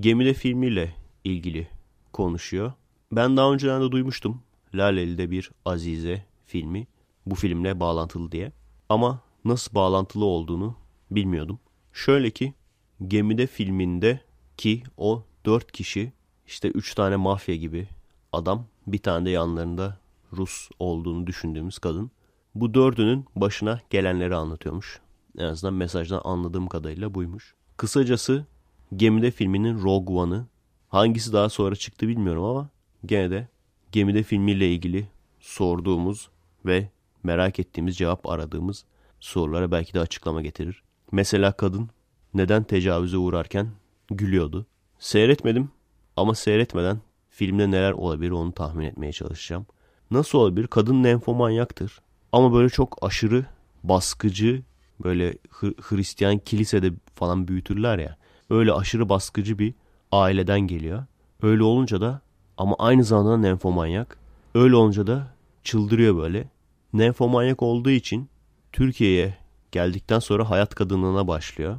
Gemide filmiyle ilgili konuşuyor. Ben daha önceden de duymuştum. Laleli'de bir Azize filmi bu filmle bağlantılı diye. Ama nasıl bağlantılı olduğunu bilmiyordum. Şöyle ki gemide filminde ki o dört kişi işte üç tane mafya gibi adam bir tane de yanlarında Rus olduğunu düşündüğümüz kadın. Bu dördünün başına gelenleri anlatıyormuş. En azından mesajdan anladığım kadarıyla buymuş. Kısacası Gemide filminin Rogue One'ı hangisi daha sonra çıktı bilmiyorum ama gene de Gemide filmiyle ilgili sorduğumuz ve merak ettiğimiz cevap aradığımız sorulara belki de açıklama getirir. Mesela kadın neden tecavüze uğrarken gülüyordu? Seyretmedim ama seyretmeden filmde neler olabilir onu tahmin etmeye çalışacağım. Nasıl olabilir? Kadın lenfomanyaktır. Ama böyle çok aşırı baskıcı Böyle Hristiyan kilisede falan büyütürler ya. Öyle aşırı baskıcı bir aileden geliyor. Öyle olunca da ama aynı zamanda nenfomanyak. Öyle olunca da çıldırıyor böyle. Nenfomanyak olduğu için Türkiye'ye geldikten sonra hayat kadınlığına başlıyor.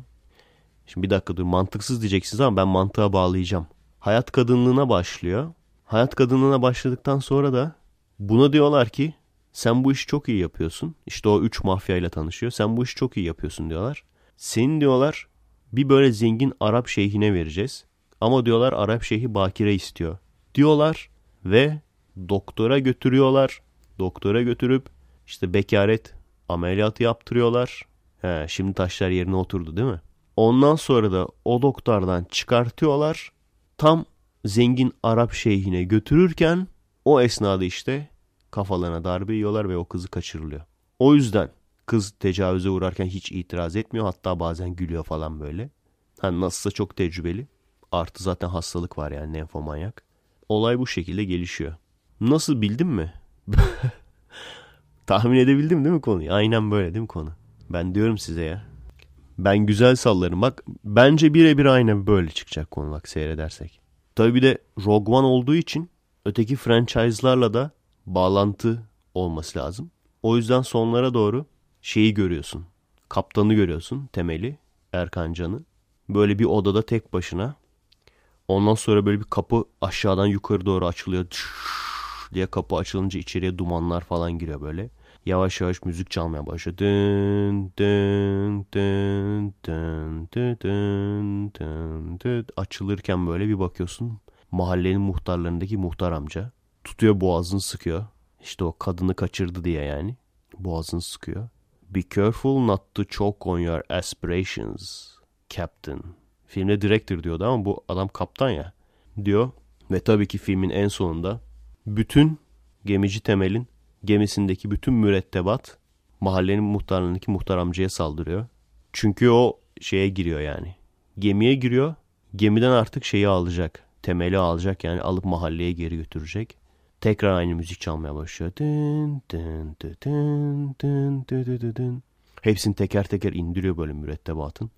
Şimdi bir dakika dur mantıksız diyeceksiniz ama ben mantığa bağlayacağım. Hayat kadınlığına başlıyor. Hayat kadınlığına başladıktan sonra da buna diyorlar ki sen bu işi çok iyi yapıyorsun. İşte o üç mafyayla tanışıyor. Sen bu işi çok iyi yapıyorsun diyorlar. Senin diyorlar bir böyle zengin Arap şeyhine vereceğiz. Ama diyorlar Arap şeyhi bakire istiyor. Diyorlar ve doktora götürüyorlar. Doktora götürüp işte bekaret ameliyatı yaptırıyorlar. He, şimdi taşlar yerine oturdu değil mi? Ondan sonra da o doktordan çıkartıyorlar. Tam zengin Arap şeyhine götürürken o esnada işte kafalarına darbe yiyorlar ve o kızı kaçırılıyor. O yüzden kız tecavüze uğrarken hiç itiraz etmiyor. Hatta bazen gülüyor falan böyle. Hani nasılsa çok tecrübeli. Artı zaten hastalık var yani lenfomanyak. Olay bu şekilde gelişiyor. Nasıl bildim mi? (laughs) Tahmin edebildim değil mi konuyu? Aynen böyle değil mi konu? Ben diyorum size ya. Ben güzel sallarım. Bak bence birebir aynen böyle çıkacak konu bak seyredersek. Tabi bir de Rogue One olduğu için öteki franchise'larla da bağlantı olması lazım. O yüzden sonlara doğru şeyi görüyorsun. Kaptanı görüyorsun temeli Erkan Can'ı. Böyle bir odada tek başına. Ondan sonra böyle bir kapı aşağıdan yukarı doğru açılıyor. diye kapı açılınca içeriye dumanlar falan giriyor böyle. Yavaş yavaş müzik çalmaya başlıyor. Açılırken böyle bir bakıyorsun mahallenin muhtarlarındaki muhtar amca tutuyor boğazını sıkıyor. İşte o kadını kaçırdı diye yani. Boğazını sıkıyor. Be careful not to choke on your aspirations, Captain. Filmde direktör diyordu ama bu adam kaptan ya diyor. Ve tabii ki filmin en sonunda bütün gemici Temel'in gemisindeki bütün mürettebat mahallenin muhtarlığındaki muhtar amcaya saldırıyor. Çünkü o şeye giriyor yani. Gemiye giriyor. Gemiden artık şeyi alacak. Temeli alacak yani alıp mahalleye geri götürecek. Tekrar aynı müzik çalmaya başlıyor. Dın dın dın dın dın dın dın dın. Hepsini teker teker indiriyor böyle mürettebatın.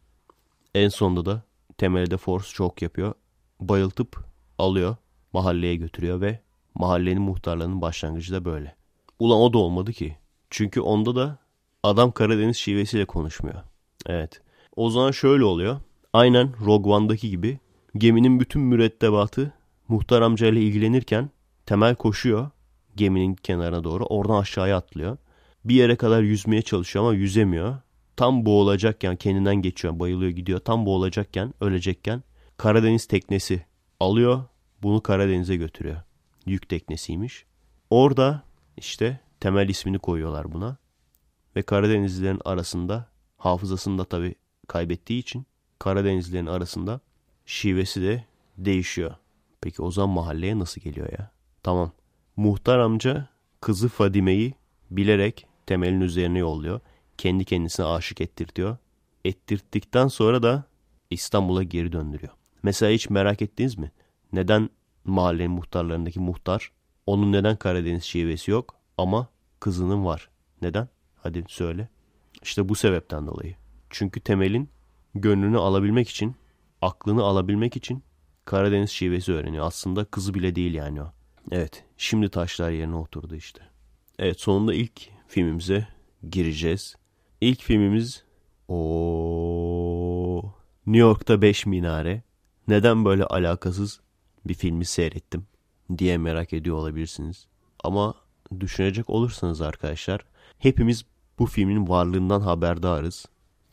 En sonunda da temelde force çok yapıyor. Bayıltıp alıyor mahalleye götürüyor ve mahallenin muhtarlarının başlangıcı da böyle. Ulan o da olmadı ki. Çünkü onda da adam Karadeniz şivesiyle konuşmuyor. Evet. O zaman şöyle oluyor. Aynen Rogue One'daki gibi geminin bütün mürettebatı muhtar amcayla ilgilenirken Temel koşuyor geminin kenarına doğru. Oradan aşağıya atlıyor. Bir yere kadar yüzmeye çalışıyor ama yüzemiyor. Tam boğulacakken kendinden geçiyor. Bayılıyor gidiyor. Tam boğulacakken ölecekken Karadeniz teknesi alıyor. Bunu Karadeniz'e götürüyor. Yük teknesiymiş. Orada işte temel ismini koyuyorlar buna. Ve Karadenizlilerin arasında hafızasını da tabii kaybettiği için Karadenizlilerin arasında şivesi de değişiyor. Peki Ozan mahalleye nasıl geliyor ya? Tamam. Muhtar amca kızı Fadime'yi bilerek Temel'in üzerine yolluyor. Kendi kendisine aşık ettirtiyor. Ettirttikten sonra da İstanbul'a geri döndürüyor. Mesela hiç merak ettiniz mi? Neden mahallenin muhtarlarındaki muhtar? Onun neden Karadeniz şivesi yok ama kızının var. Neden? Hadi söyle. İşte bu sebepten dolayı. Çünkü Temel'in gönlünü alabilmek için, aklını alabilmek için Karadeniz şivesi öğreniyor. Aslında kızı bile değil yani o. Evet şimdi taşlar yerine oturdu işte. Evet sonunda ilk filmimize gireceğiz. İlk filmimiz o New York'ta 5 minare. Neden böyle alakasız bir filmi seyrettim diye merak ediyor olabilirsiniz. Ama düşünecek olursanız arkadaşlar hepimiz bu filmin varlığından haberdarız.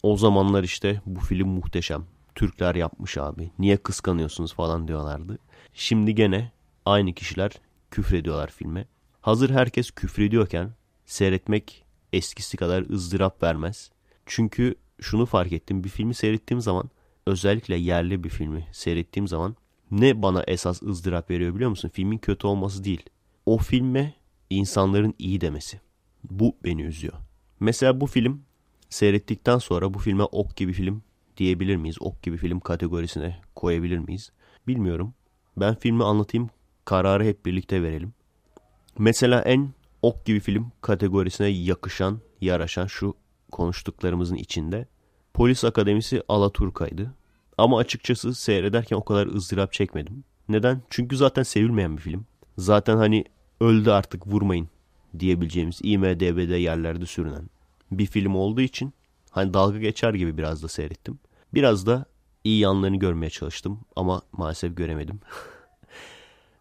O zamanlar işte bu film muhteşem. Türkler yapmış abi. Niye kıskanıyorsunuz falan diyorlardı. Şimdi gene aynı kişiler küfrediyorlar filme. Hazır herkes küfrediyorken seyretmek eskisi kadar ızdırap vermez. Çünkü şunu fark ettim bir filmi seyrettiğim zaman özellikle yerli bir filmi seyrettiğim zaman ne bana esas ızdırap veriyor biliyor musun? Filmin kötü olması değil. O filme insanların iyi demesi. Bu beni üzüyor. Mesela bu film seyrettikten sonra bu filme ok gibi film diyebilir miyiz? Ok gibi film kategorisine koyabilir miyiz? Bilmiyorum. Ben filmi anlatayım kararı hep birlikte verelim. Mesela en ok gibi film kategorisine yakışan, yaraşan şu konuştuklarımızın içinde Polis Akademisi Alaturka'ydı. Ama açıkçası seyrederken o kadar ızdırap çekmedim. Neden? Çünkü zaten sevilmeyen bir film. Zaten hani öldü artık vurmayın diyebileceğimiz IMDB'de yerlerde sürünen bir film olduğu için hani dalga geçer gibi biraz da seyrettim. Biraz da iyi yanlarını görmeye çalıştım ama maalesef göremedim. (laughs)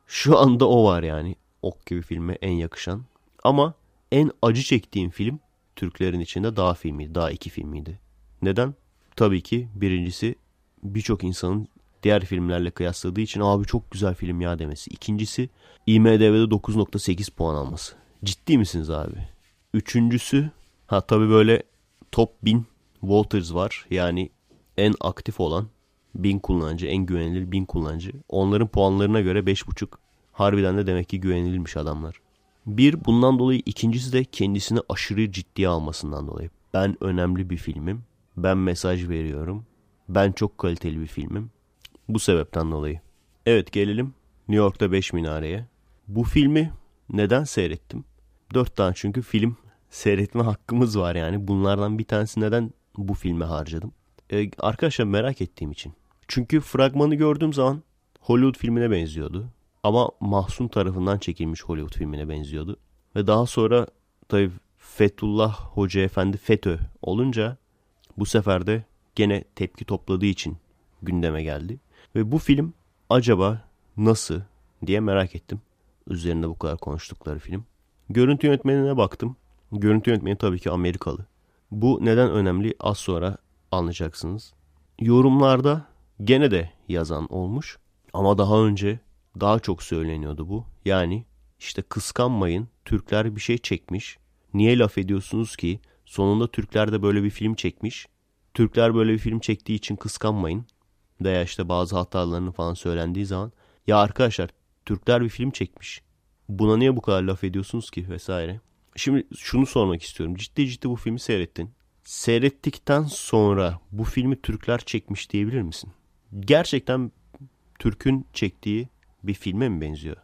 Şu anda o var yani. Ok gibi filme en yakışan. Ama en acı çektiğim film Türklerin içinde daha filmi, daha iki filmiydi. Neden? Tabii ki birincisi birçok insanın diğer filmlerle kıyasladığı için abi çok güzel film ya demesi. İkincisi IMDB'de 9.8 puan alması. Ciddi misiniz abi? Üçüncüsü ha tabii böyle top 1000 voters var. Yani en aktif olan bin kullanıcı en güvenilir bin kullanıcı. Onların puanlarına göre 5.5 harbiden de demek ki güvenilmiş adamlar. Bir bundan dolayı ikincisi de kendisini aşırı ciddiye almasından dolayı. Ben önemli bir filmim. Ben mesaj veriyorum. Ben çok kaliteli bir filmim. Bu sebepten dolayı. Evet gelelim New York'ta 5 minareye. Bu filmi neden seyrettim? 4 tane çünkü film (laughs) seyretme hakkımız var yani. Bunlardan bir tanesi neden bu filme harcadım? Ee, arkadaşlar merak ettiğim için. Çünkü fragmanı gördüğüm zaman Hollywood filmine benziyordu. Ama Mahsun tarafından çekilmiş Hollywood filmine benziyordu. Ve daha sonra tabii Fethullah Hoca Efendi FETÖ olunca bu sefer de gene tepki topladığı için gündeme geldi. Ve bu film acaba nasıl diye merak ettim. Üzerinde bu kadar konuştukları film. Görüntü yönetmenine baktım. Görüntü yönetmeni tabii ki Amerikalı. Bu neden önemli az sonra anlayacaksınız. Yorumlarda gene de yazan olmuş. Ama daha önce daha çok söyleniyordu bu. Yani işte kıskanmayın Türkler bir şey çekmiş. Niye laf ediyorsunuz ki? Sonunda Türkler de böyle bir film çekmiş. Türkler böyle bir film çektiği için kıskanmayın. Veya işte bazı hatalarını falan söylendiği zaman. Ya arkadaşlar Türkler bir film çekmiş. Buna niye bu kadar laf ediyorsunuz ki vesaire. Şimdi şunu sormak istiyorum. Ciddi ciddi bu filmi seyrettin. Seyrettikten sonra bu filmi Türkler çekmiş diyebilir misin? gerçekten Türk'ün çektiği bir filme mi benziyor?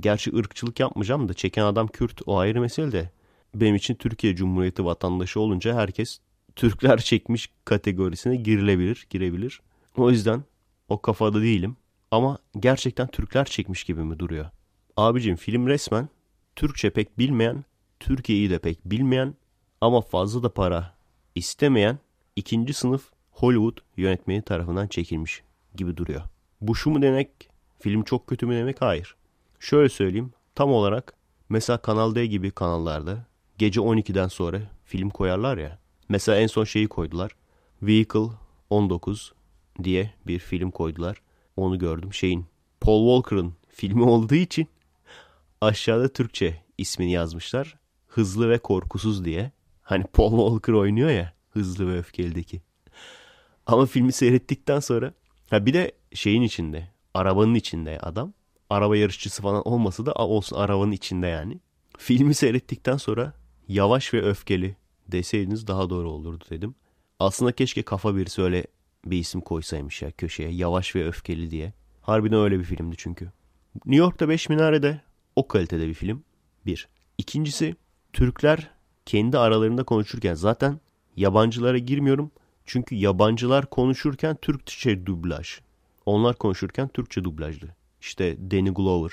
Gerçi ırkçılık yapmayacağım da çeken adam Kürt o ayrı mesele de. Benim için Türkiye Cumhuriyeti vatandaşı olunca herkes Türkler (laughs) çekmiş kategorisine girilebilir, girebilir. O yüzden o kafada değilim. Ama gerçekten Türkler çekmiş gibi mi duruyor? Abicim film resmen Türkçe pek bilmeyen, Türkiye'yi de pek bilmeyen ama fazla da para istemeyen ikinci sınıf Hollywood yönetmeni tarafından çekilmiş gibi duruyor. Bu şu mu demek? Film çok kötü mü demek? Hayır. Şöyle söyleyeyim. Tam olarak mesela Kanal D gibi kanallarda gece 12'den sonra film koyarlar ya. Mesela en son şeyi koydular. Vehicle 19 diye bir film koydular. Onu gördüm. Şeyin Paul Walker'ın filmi olduğu için aşağıda Türkçe ismini yazmışlar. Hızlı ve Korkusuz diye. Hani Paul Walker oynuyor ya Hızlı ve Öfkeli'deki. Ama filmi seyrettikten sonra Ha bir de şeyin içinde. Arabanın içinde adam. Araba yarışçısı falan olmasa da olsun arabanın içinde yani. Filmi seyrettikten sonra yavaş ve öfkeli deseydiniz daha doğru olurdu dedim. Aslında keşke kafa birisi öyle bir isim koysaymış ya köşeye. Yavaş ve öfkeli diye. Harbiden öyle bir filmdi çünkü. New York'ta beş Minare'de o kalitede bir film. Bir. İkincisi Türkler kendi aralarında konuşurken zaten yabancılara girmiyorum çünkü yabancılar konuşurken Türkçe şey dublaj. Onlar konuşurken Türkçe dublajlı. İşte Danny Glover.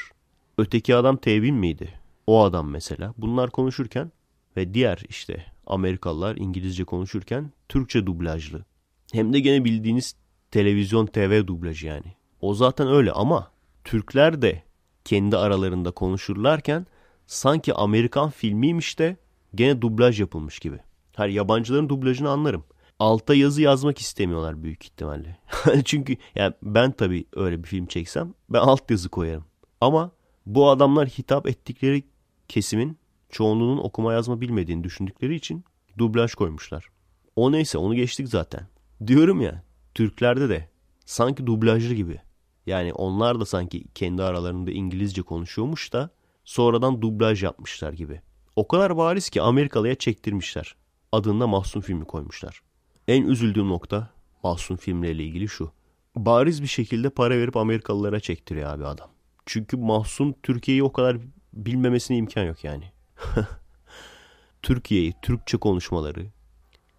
Öteki adam Tevin miydi? O adam mesela. Bunlar konuşurken ve diğer işte Amerikalılar İngilizce konuşurken Türkçe dublajlı. Hem de gene bildiğiniz televizyon TV dublajı yani. O zaten öyle ama Türkler de kendi aralarında konuşurlarken sanki Amerikan filmiymiş de gene dublaj yapılmış gibi. Her yabancıların dublajını anlarım alta yazı yazmak istemiyorlar büyük ihtimalle. (laughs) Çünkü yani ben tabii öyle bir film çeksem ben alt yazı koyarım. Ama bu adamlar hitap ettikleri kesimin çoğunluğunun okuma yazma bilmediğini düşündükleri için dublaj koymuşlar. O neyse onu geçtik zaten. Diyorum ya Türklerde de sanki dublajlı gibi. Yani onlar da sanki kendi aralarında İngilizce konuşuyormuş da sonradan dublaj yapmışlar gibi. O kadar bariz ki Amerikalı'ya çektirmişler. Adında Mahsun filmi koymuşlar. En üzüldüğüm nokta Mahsun filmleriyle ilgili şu. Bariz bir şekilde para verip Amerikalılara çektiriyor abi adam. Çünkü Mahsun Türkiye'yi o kadar bilmemesine imkan yok yani. (laughs) Türkiye'yi, Türkçe konuşmaları.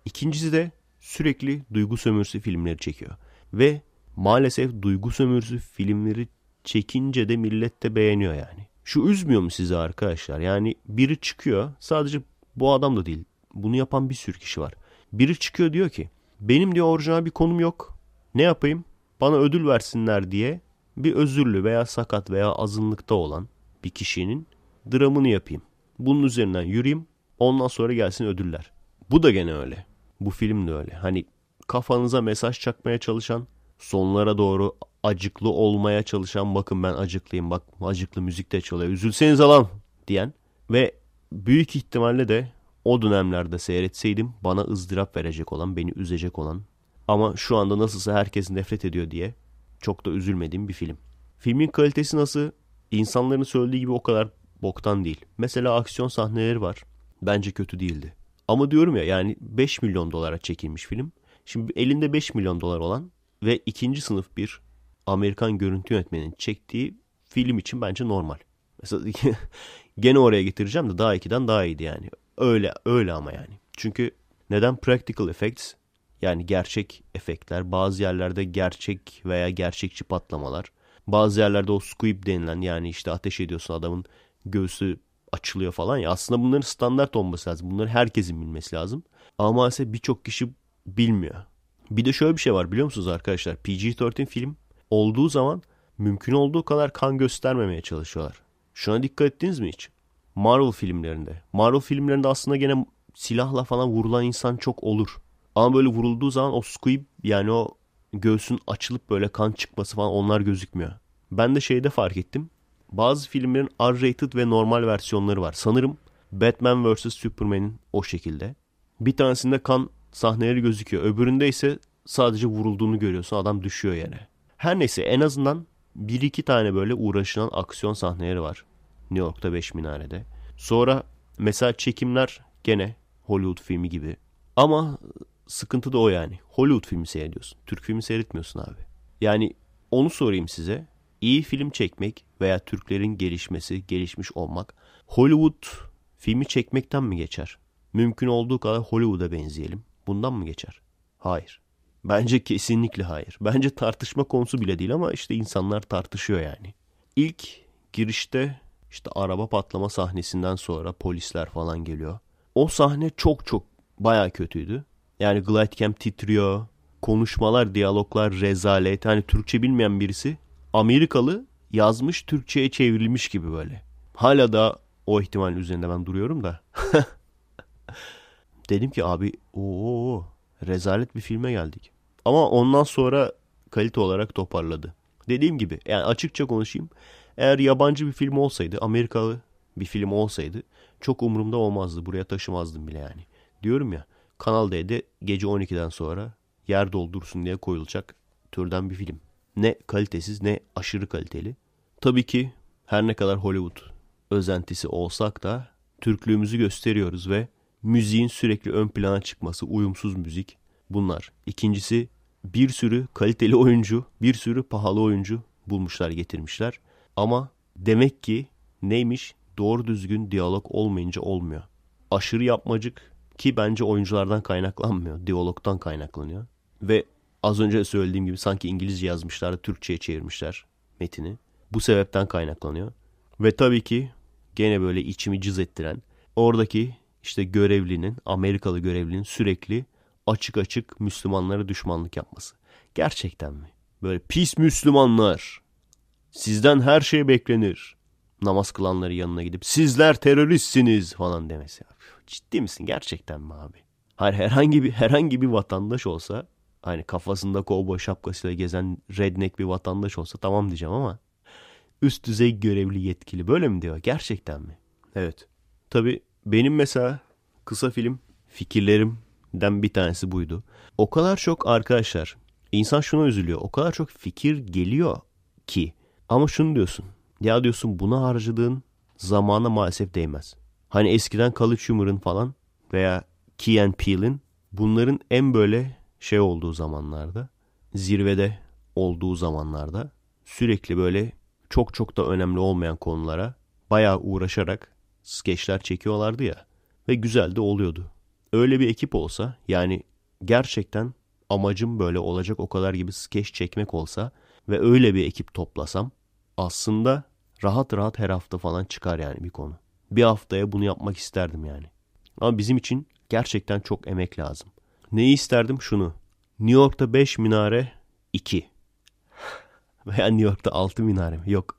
İkincisi de sürekli duygu sömürüsü filmleri çekiyor. Ve maalesef duygu sömürüsü filmleri çekince de millet de beğeniyor yani. Şu üzmüyor mu sizi arkadaşlar? Yani biri çıkıyor sadece bu adam da değil. Bunu yapan bir sürü kişi var. Biri çıkıyor diyor ki benim diyor orijinal bir konum yok. Ne yapayım? Bana ödül versinler diye bir özürlü veya sakat veya azınlıkta olan bir kişinin dramını yapayım. Bunun üzerinden yürüyeyim. Ondan sonra gelsin ödüller. Bu da gene öyle. Bu film de öyle. Hani kafanıza mesaj çakmaya çalışan, sonlara doğru acıklı olmaya çalışan bakın ben acıklıyım bak acıklı müzik de çalıyor üzülseniz alan diyen ve büyük ihtimalle de o dönemlerde seyretseydim bana ızdırap verecek olan, beni üzecek olan ama şu anda nasılsa herkes nefret ediyor diye çok da üzülmediğim bir film. Filmin kalitesi nasıl? İnsanların söylediği gibi o kadar boktan değil. Mesela aksiyon sahneleri var. Bence kötü değildi. Ama diyorum ya yani 5 milyon dolara çekilmiş film. Şimdi elinde 5 milyon dolar olan ve ikinci sınıf bir Amerikan görüntü yönetmeninin çektiği film için bence normal. Mesela (laughs) gene oraya getireceğim de daha ikiden daha iyiydi yani. Öyle öyle ama yani. Çünkü neden practical effects? Yani gerçek efektler, bazı yerlerde gerçek veya gerçekçi patlamalar. Bazı yerlerde o squib denilen yani işte ateş ediyorsun adamın göğsü açılıyor falan ya. Aslında bunların standart olması lazım. Bunları herkesin bilmesi lazım. Ama maalesef birçok kişi bilmiyor. Bir de şöyle bir şey var biliyor musunuz arkadaşlar? PG-13 film olduğu zaman mümkün olduğu kadar kan göstermemeye çalışıyorlar. Şuna dikkat ettiniz mi hiç? Marvel filmlerinde. Marvel filmlerinde aslında gene silahla falan vurulan insan çok olur. Ama böyle vurulduğu zaman o Squib yani o göğsün açılıp böyle kan çıkması falan onlar gözükmüyor. Ben de şeyde fark ettim. Bazı filmlerin R-rated ve normal versiyonları var. Sanırım Batman vs. Superman'in o şekilde. Bir tanesinde kan sahneleri gözüküyor. Öbüründe ise sadece vurulduğunu görüyorsun. Adam düşüyor yere. Her neyse en azından bir iki tane böyle uğraşılan aksiyon sahneleri var. New York'ta 5 minarede. Sonra mesela çekimler gene Hollywood filmi gibi. Ama sıkıntı da o yani. Hollywood filmi seyrediyorsun. Türk filmi seyretmiyorsun abi. Yani onu sorayım size. İyi film çekmek veya Türklerin gelişmesi, gelişmiş olmak Hollywood filmi çekmekten mi geçer? Mümkün olduğu kadar Hollywood'a benzeyelim. Bundan mı geçer? Hayır. Bence kesinlikle hayır. Bence tartışma konusu bile değil ama işte insanlar tartışıyor yani. İlk girişte işte araba patlama sahnesinden sonra polisler falan geliyor. O sahne çok çok baya kötüydü. Yani Glidecam titriyor. Konuşmalar, diyaloglar rezalet. Hani Türkçe bilmeyen birisi Amerikalı yazmış Türkçe'ye çevrilmiş gibi böyle. Hala da o ihtimal üzerinde ben duruyorum da. (laughs) Dedim ki abi ooo rezalet bir filme geldik. Ama ondan sonra kalite olarak toparladı. Dediğim gibi yani açıkça konuşayım. Eğer yabancı bir film olsaydı, Amerikalı bir film olsaydı çok umurumda olmazdı. Buraya taşımazdım bile yani. Diyorum ya Kanal D'de gece 12'den sonra yer doldursun diye koyulacak türden bir film. Ne kalitesiz ne aşırı kaliteli. Tabii ki her ne kadar Hollywood özentisi olsak da Türklüğümüzü gösteriyoruz ve müziğin sürekli ön plana çıkması, uyumsuz müzik bunlar. İkincisi bir sürü kaliteli oyuncu, bir sürü pahalı oyuncu bulmuşlar, getirmişler. Ama demek ki neymiş? Doğru düzgün diyalog olmayınca olmuyor. Aşırı yapmacık ki bence oyunculardan kaynaklanmıyor. Diyalogtan kaynaklanıyor. Ve az önce söylediğim gibi sanki İngilizce yazmışlar da Türkçe'ye çevirmişler metini. Bu sebepten kaynaklanıyor. Ve tabii ki gene böyle içimi cız ettiren oradaki işte görevlinin, Amerikalı görevlinin sürekli açık açık Müslümanlara düşmanlık yapması. Gerçekten mi? Böyle pis Müslümanlar Sizden her şey beklenir. Namaz kılanları yanına gidip sizler teröristsiniz falan demesi. Ciddi misin gerçekten mi abi? Hayır herhangi bir herhangi bir vatandaş olsa hani kafasında kovboy şapkasıyla gezen redneck bir vatandaş olsa tamam diyeceğim ama üst düzey görevli yetkili böyle mi diyor gerçekten mi? Evet. Tabi benim mesela kısa film fikirlerimden bir tanesi buydu. O kadar çok arkadaşlar insan şuna üzülüyor. O kadar çok fikir geliyor ki ama şunu diyorsun. Ya diyorsun buna harcadığın zamana maalesef değmez. Hani eskiden College Humor'ın falan veya Key and Peele'in bunların en böyle şey olduğu zamanlarda zirvede olduğu zamanlarda sürekli böyle çok çok da önemli olmayan konulara bayağı uğraşarak skeçler çekiyorlardı ya ve güzel de oluyordu. Öyle bir ekip olsa yani gerçekten amacım böyle olacak o kadar gibi skeç çekmek olsa ve öyle bir ekip toplasam aslında rahat rahat her hafta falan çıkar yani bir konu. Bir haftaya bunu yapmak isterdim yani. Ama bizim için gerçekten çok emek lazım. Neyi isterdim? Şunu. New York'ta 5 minare 2. (laughs) Veya New York'ta 6 minare mi? Yok.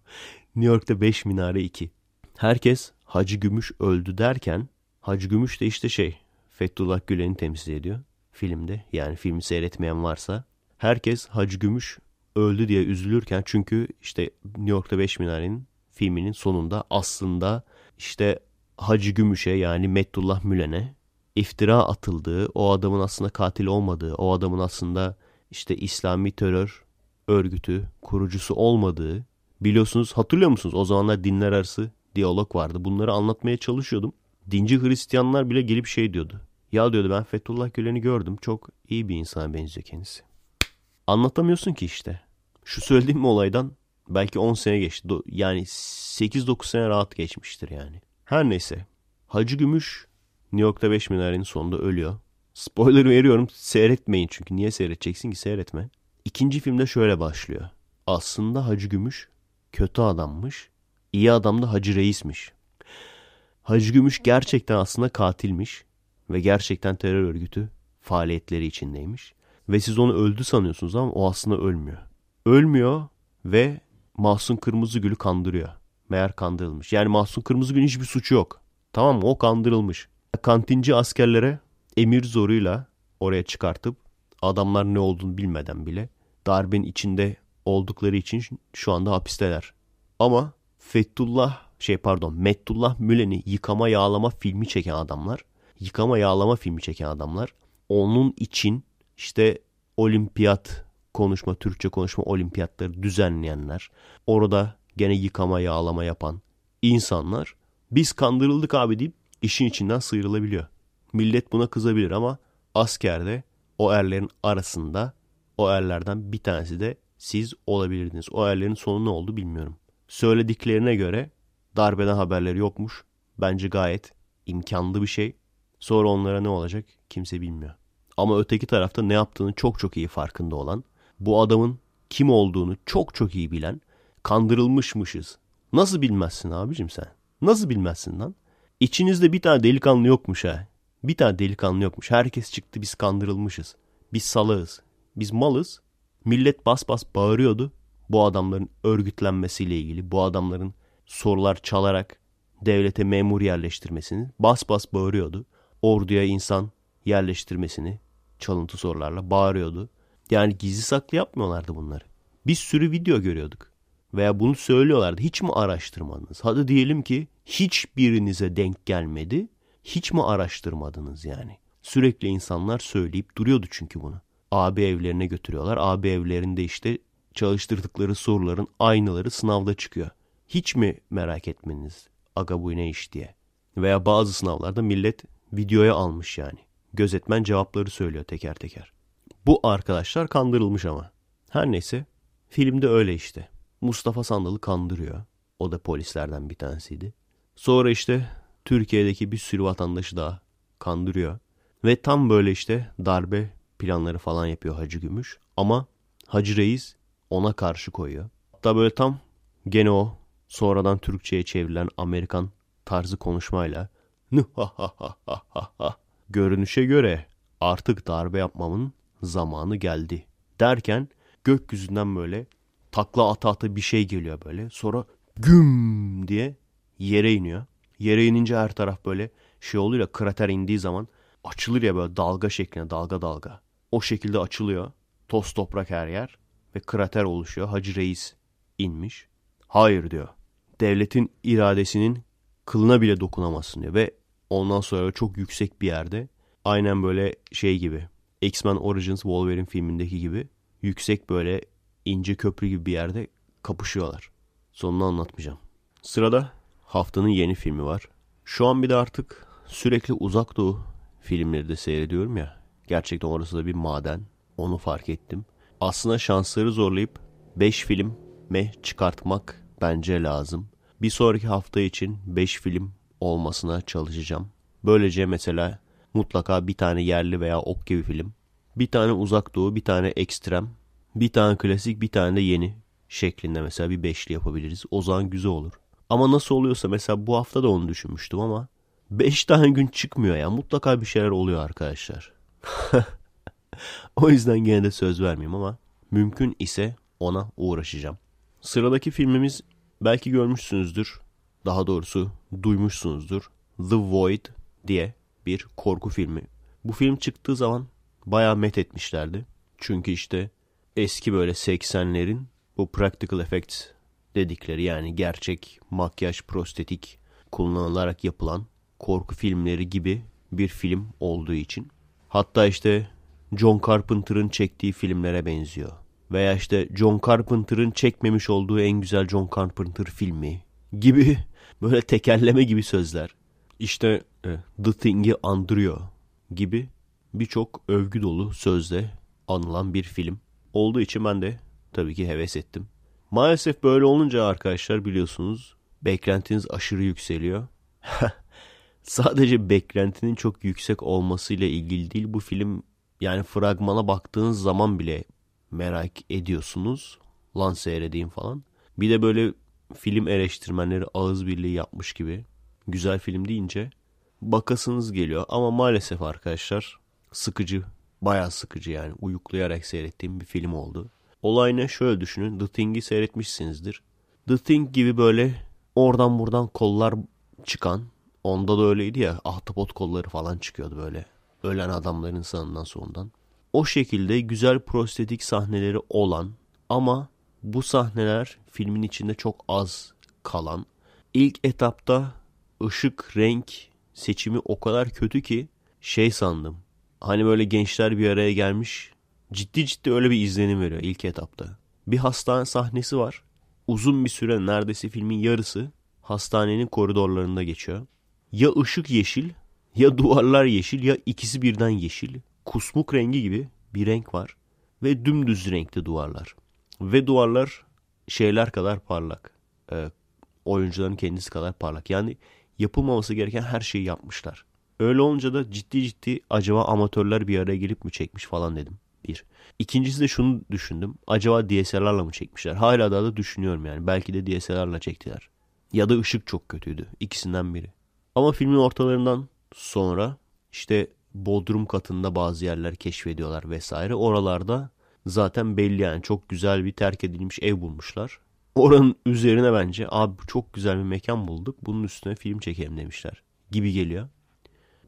New York'ta 5 minare 2. Herkes Hacı Gümüş öldü derken Hacı Gümüş de işte şey Fethullah Gülen'i temsil ediyor filmde. Yani filmi seyretmeyen varsa herkes Hacı Gümüş öldü diye üzülürken çünkü işte New York'ta 5 Minare'nin filminin sonunda aslında işte Hacı Gümüş'e yani Metullah Mülen'e iftira atıldığı, o adamın aslında katil olmadığı, o adamın aslında işte İslami terör örgütü kurucusu olmadığı biliyorsunuz hatırlıyor musunuz? O zamanlar dinler arası diyalog vardı. Bunları anlatmaya çalışıyordum. Dinci Hristiyanlar bile gelip şey diyordu. Ya diyordu ben Fethullah Gülen'i gördüm. Çok iyi bir insana benziyor kendisi anlatamıyorsun ki işte. Şu söylediğim olaydan belki 10 sene geçti. Yani 8-9 sene rahat geçmiştir yani. Her neyse. Hacı Gümüş New York'ta 5 minarenin sonunda ölüyor. Spoiler veriyorum seyretmeyin çünkü niye seyredeceksin ki seyretme. İkinci filmde şöyle başlıyor. Aslında Hacı Gümüş kötü adammış. İyi adam da Hacı Reis'miş. Hacı Gümüş gerçekten aslında katilmiş ve gerçekten terör örgütü faaliyetleri içindeymiş ve siz onu öldü sanıyorsunuz ama o aslında ölmüyor. Ölmüyor ve Mahsun Kırmızıgül'ü kandırıyor. Meğer kandırılmış. Yani Mahsun Kırmızıgül'ün hiçbir suçu yok. Tamam mı? O kandırılmış. Kantinci askerlere emir zoruyla oraya çıkartıp adamlar ne olduğunu bilmeden bile darbin içinde oldukları için şu anda hapisteler. Ama Fethullah şey pardon Metullah Mülen'i yıkama yağlama filmi çeken adamlar yıkama yağlama filmi çeken adamlar onun için işte olimpiyat konuşma, Türkçe konuşma olimpiyatları düzenleyenler, orada gene yıkama, yağlama yapan insanlar biz kandırıldık abi deyip işin içinden sıyrılabiliyor. Millet buna kızabilir ama askerde o erlerin arasında o erlerden bir tanesi de siz olabilirdiniz. O erlerin sonu ne oldu bilmiyorum. Söylediklerine göre darbeden haberleri yokmuş. Bence gayet imkanlı bir şey. Sonra onlara ne olacak kimse bilmiyor. Ama öteki tarafta ne yaptığını çok çok iyi farkında olan, bu adamın kim olduğunu çok çok iyi bilen, kandırılmışmışız. Nasıl bilmezsin abicim sen? Nasıl bilmezsin lan? İçinizde bir tane delikanlı yokmuş ha. Bir tane delikanlı yokmuş. Herkes çıktı biz kandırılmışız. Biz salağız. Biz malız. Millet bas bas bağırıyordu. Bu adamların örgütlenmesiyle ilgili, bu adamların sorular çalarak devlete memur yerleştirmesini bas bas bağırıyordu. Orduya insan yerleştirmesini, çalıntı sorularla bağırıyordu. Yani gizli saklı yapmıyorlardı bunları. Bir sürü video görüyorduk. Veya bunu söylüyorlardı. Hiç mi araştırmadınız? Hadi diyelim ki hiçbirinize denk gelmedi. Hiç mi araştırmadınız yani? Sürekli insanlar söyleyip duruyordu çünkü bunu. AB evlerine götürüyorlar. AB evlerinde işte çalıştırdıkları soruların aynıları sınavda çıkıyor. Hiç mi merak etmeniz aga bu ne iş diye? Veya bazı sınavlarda millet videoya almış yani. Gözetmen cevapları söylüyor teker teker. Bu arkadaşlar kandırılmış ama. Her neyse filmde öyle işte. Mustafa Sandal'ı kandırıyor. O da polislerden bir tanesiydi. Sonra işte Türkiye'deki bir sürü vatandaşı daha kandırıyor. Ve tam böyle işte darbe planları falan yapıyor Hacı Gümüş. Ama Hacı Reis ona karşı koyuyor. Hatta böyle tam gene o sonradan Türkçe'ye çevrilen Amerikan tarzı konuşmayla görünüşe göre artık darbe yapmamın zamanı geldi derken gökyüzünden böyle takla ata ata bir şey geliyor böyle. Sonra güm diye yere iniyor. Yere inince her taraf böyle şey oluyor ya krater indiği zaman açılır ya böyle dalga şeklinde dalga dalga. O şekilde açılıyor. Toz toprak her yer ve krater oluşuyor. Hacı Reis inmiş. Hayır diyor. Devletin iradesinin kılına bile dokunamazsın diyor ve Ondan sonra çok yüksek bir yerde aynen böyle şey gibi X-Men Origins Wolverine filmindeki gibi yüksek böyle ince köprü gibi bir yerde kapışıyorlar. Sonunu anlatmayacağım. Sırada haftanın yeni filmi var. Şu an bir de artık sürekli uzak doğu filmleri de seyrediyorum ya. Gerçekten orası da bir maden. Onu fark ettim. Aslında şansları zorlayıp 5 film me çıkartmak bence lazım. Bir sonraki hafta için 5 film olmasına çalışacağım. Böylece mesela mutlaka bir tane yerli veya ok gibi film, bir tane uzak doğu, bir tane ekstrem, bir tane klasik, bir tane de yeni şeklinde mesela bir beşli yapabiliriz. O zaman güzel olur. Ama nasıl oluyorsa mesela bu hafta da onu düşünmüştüm ama 5 tane gün çıkmıyor ya. Mutlaka bir şeyler oluyor arkadaşlar. (laughs) o yüzden gene de söz vermeyeyim ama mümkün ise ona uğraşacağım. Sıradaki filmimiz belki görmüşsünüzdür. Daha doğrusu duymuşsunuzdur. The Void diye bir korku filmi. Bu film çıktığı zaman bayağı met etmişlerdi. Çünkü işte eski böyle 80'lerin bu practical effects dedikleri yani gerçek makyaj prostetik kullanılarak yapılan korku filmleri gibi bir film olduğu için. Hatta işte John Carpenter'ın çektiği filmlere benziyor. Veya işte John Carpenter'ın çekmemiş olduğu en güzel John Carpenter filmi gibi Böyle tekerleme gibi sözler. İşte e, The Thing'i andırıyor gibi birçok övgü dolu sözle anılan bir film. Olduğu için ben de tabii ki heves ettim. Maalesef böyle olunca arkadaşlar biliyorsunuz beklentiniz aşırı yükseliyor. (laughs) Sadece beklentinin çok yüksek olmasıyla ilgili değil bu film yani fragmana baktığınız zaman bile merak ediyorsunuz. Lan seyredeyim falan. Bir de böyle film eleştirmenleri ağız birliği yapmış gibi güzel film deyince bakasınız geliyor. Ama maalesef arkadaşlar sıkıcı, baya sıkıcı yani uyuklayarak seyrettiğim bir film oldu. Olay ne şöyle düşünün The Thing'i seyretmişsinizdir. The Thing gibi böyle oradan buradan kollar çıkan onda da öyleydi ya ahtapot kolları falan çıkıyordu böyle. Ölen adamların sağından sonundan O şekilde güzel prostetik sahneleri olan ama bu sahneler filmin içinde çok az kalan. İlk etapta ışık, renk seçimi o kadar kötü ki şey sandım. Hani böyle gençler bir araya gelmiş. Ciddi ciddi öyle bir izlenim veriyor ilk etapta. Bir hastane sahnesi var. Uzun bir süre neredeyse filmin yarısı hastanenin koridorlarında geçiyor. Ya ışık yeşil ya duvarlar yeşil ya ikisi birden yeşil. Kusmuk rengi gibi bir renk var ve dümdüz renkte duvarlar. Ve duvarlar şeyler kadar parlak. E, oyuncuların kendisi kadar parlak. Yani yapılmaması gereken her şeyi yapmışlar. Öyle olunca da ciddi ciddi acaba amatörler bir araya gelip mi çekmiş falan dedim. Bir. İkincisi de şunu düşündüm. Acaba DSLR'la mı çekmişler? Hala daha da düşünüyorum yani. Belki de DSLR'la çektiler. Ya da ışık çok kötüydü. İkisinden biri. Ama filmin ortalarından sonra işte Bodrum katında bazı yerler keşfediyorlar vesaire. Oralarda zaten belli yani çok güzel bir terk edilmiş ev bulmuşlar. Oranın üzerine bence abi çok güzel bir mekan bulduk bunun üstüne film çekelim demişler gibi geliyor.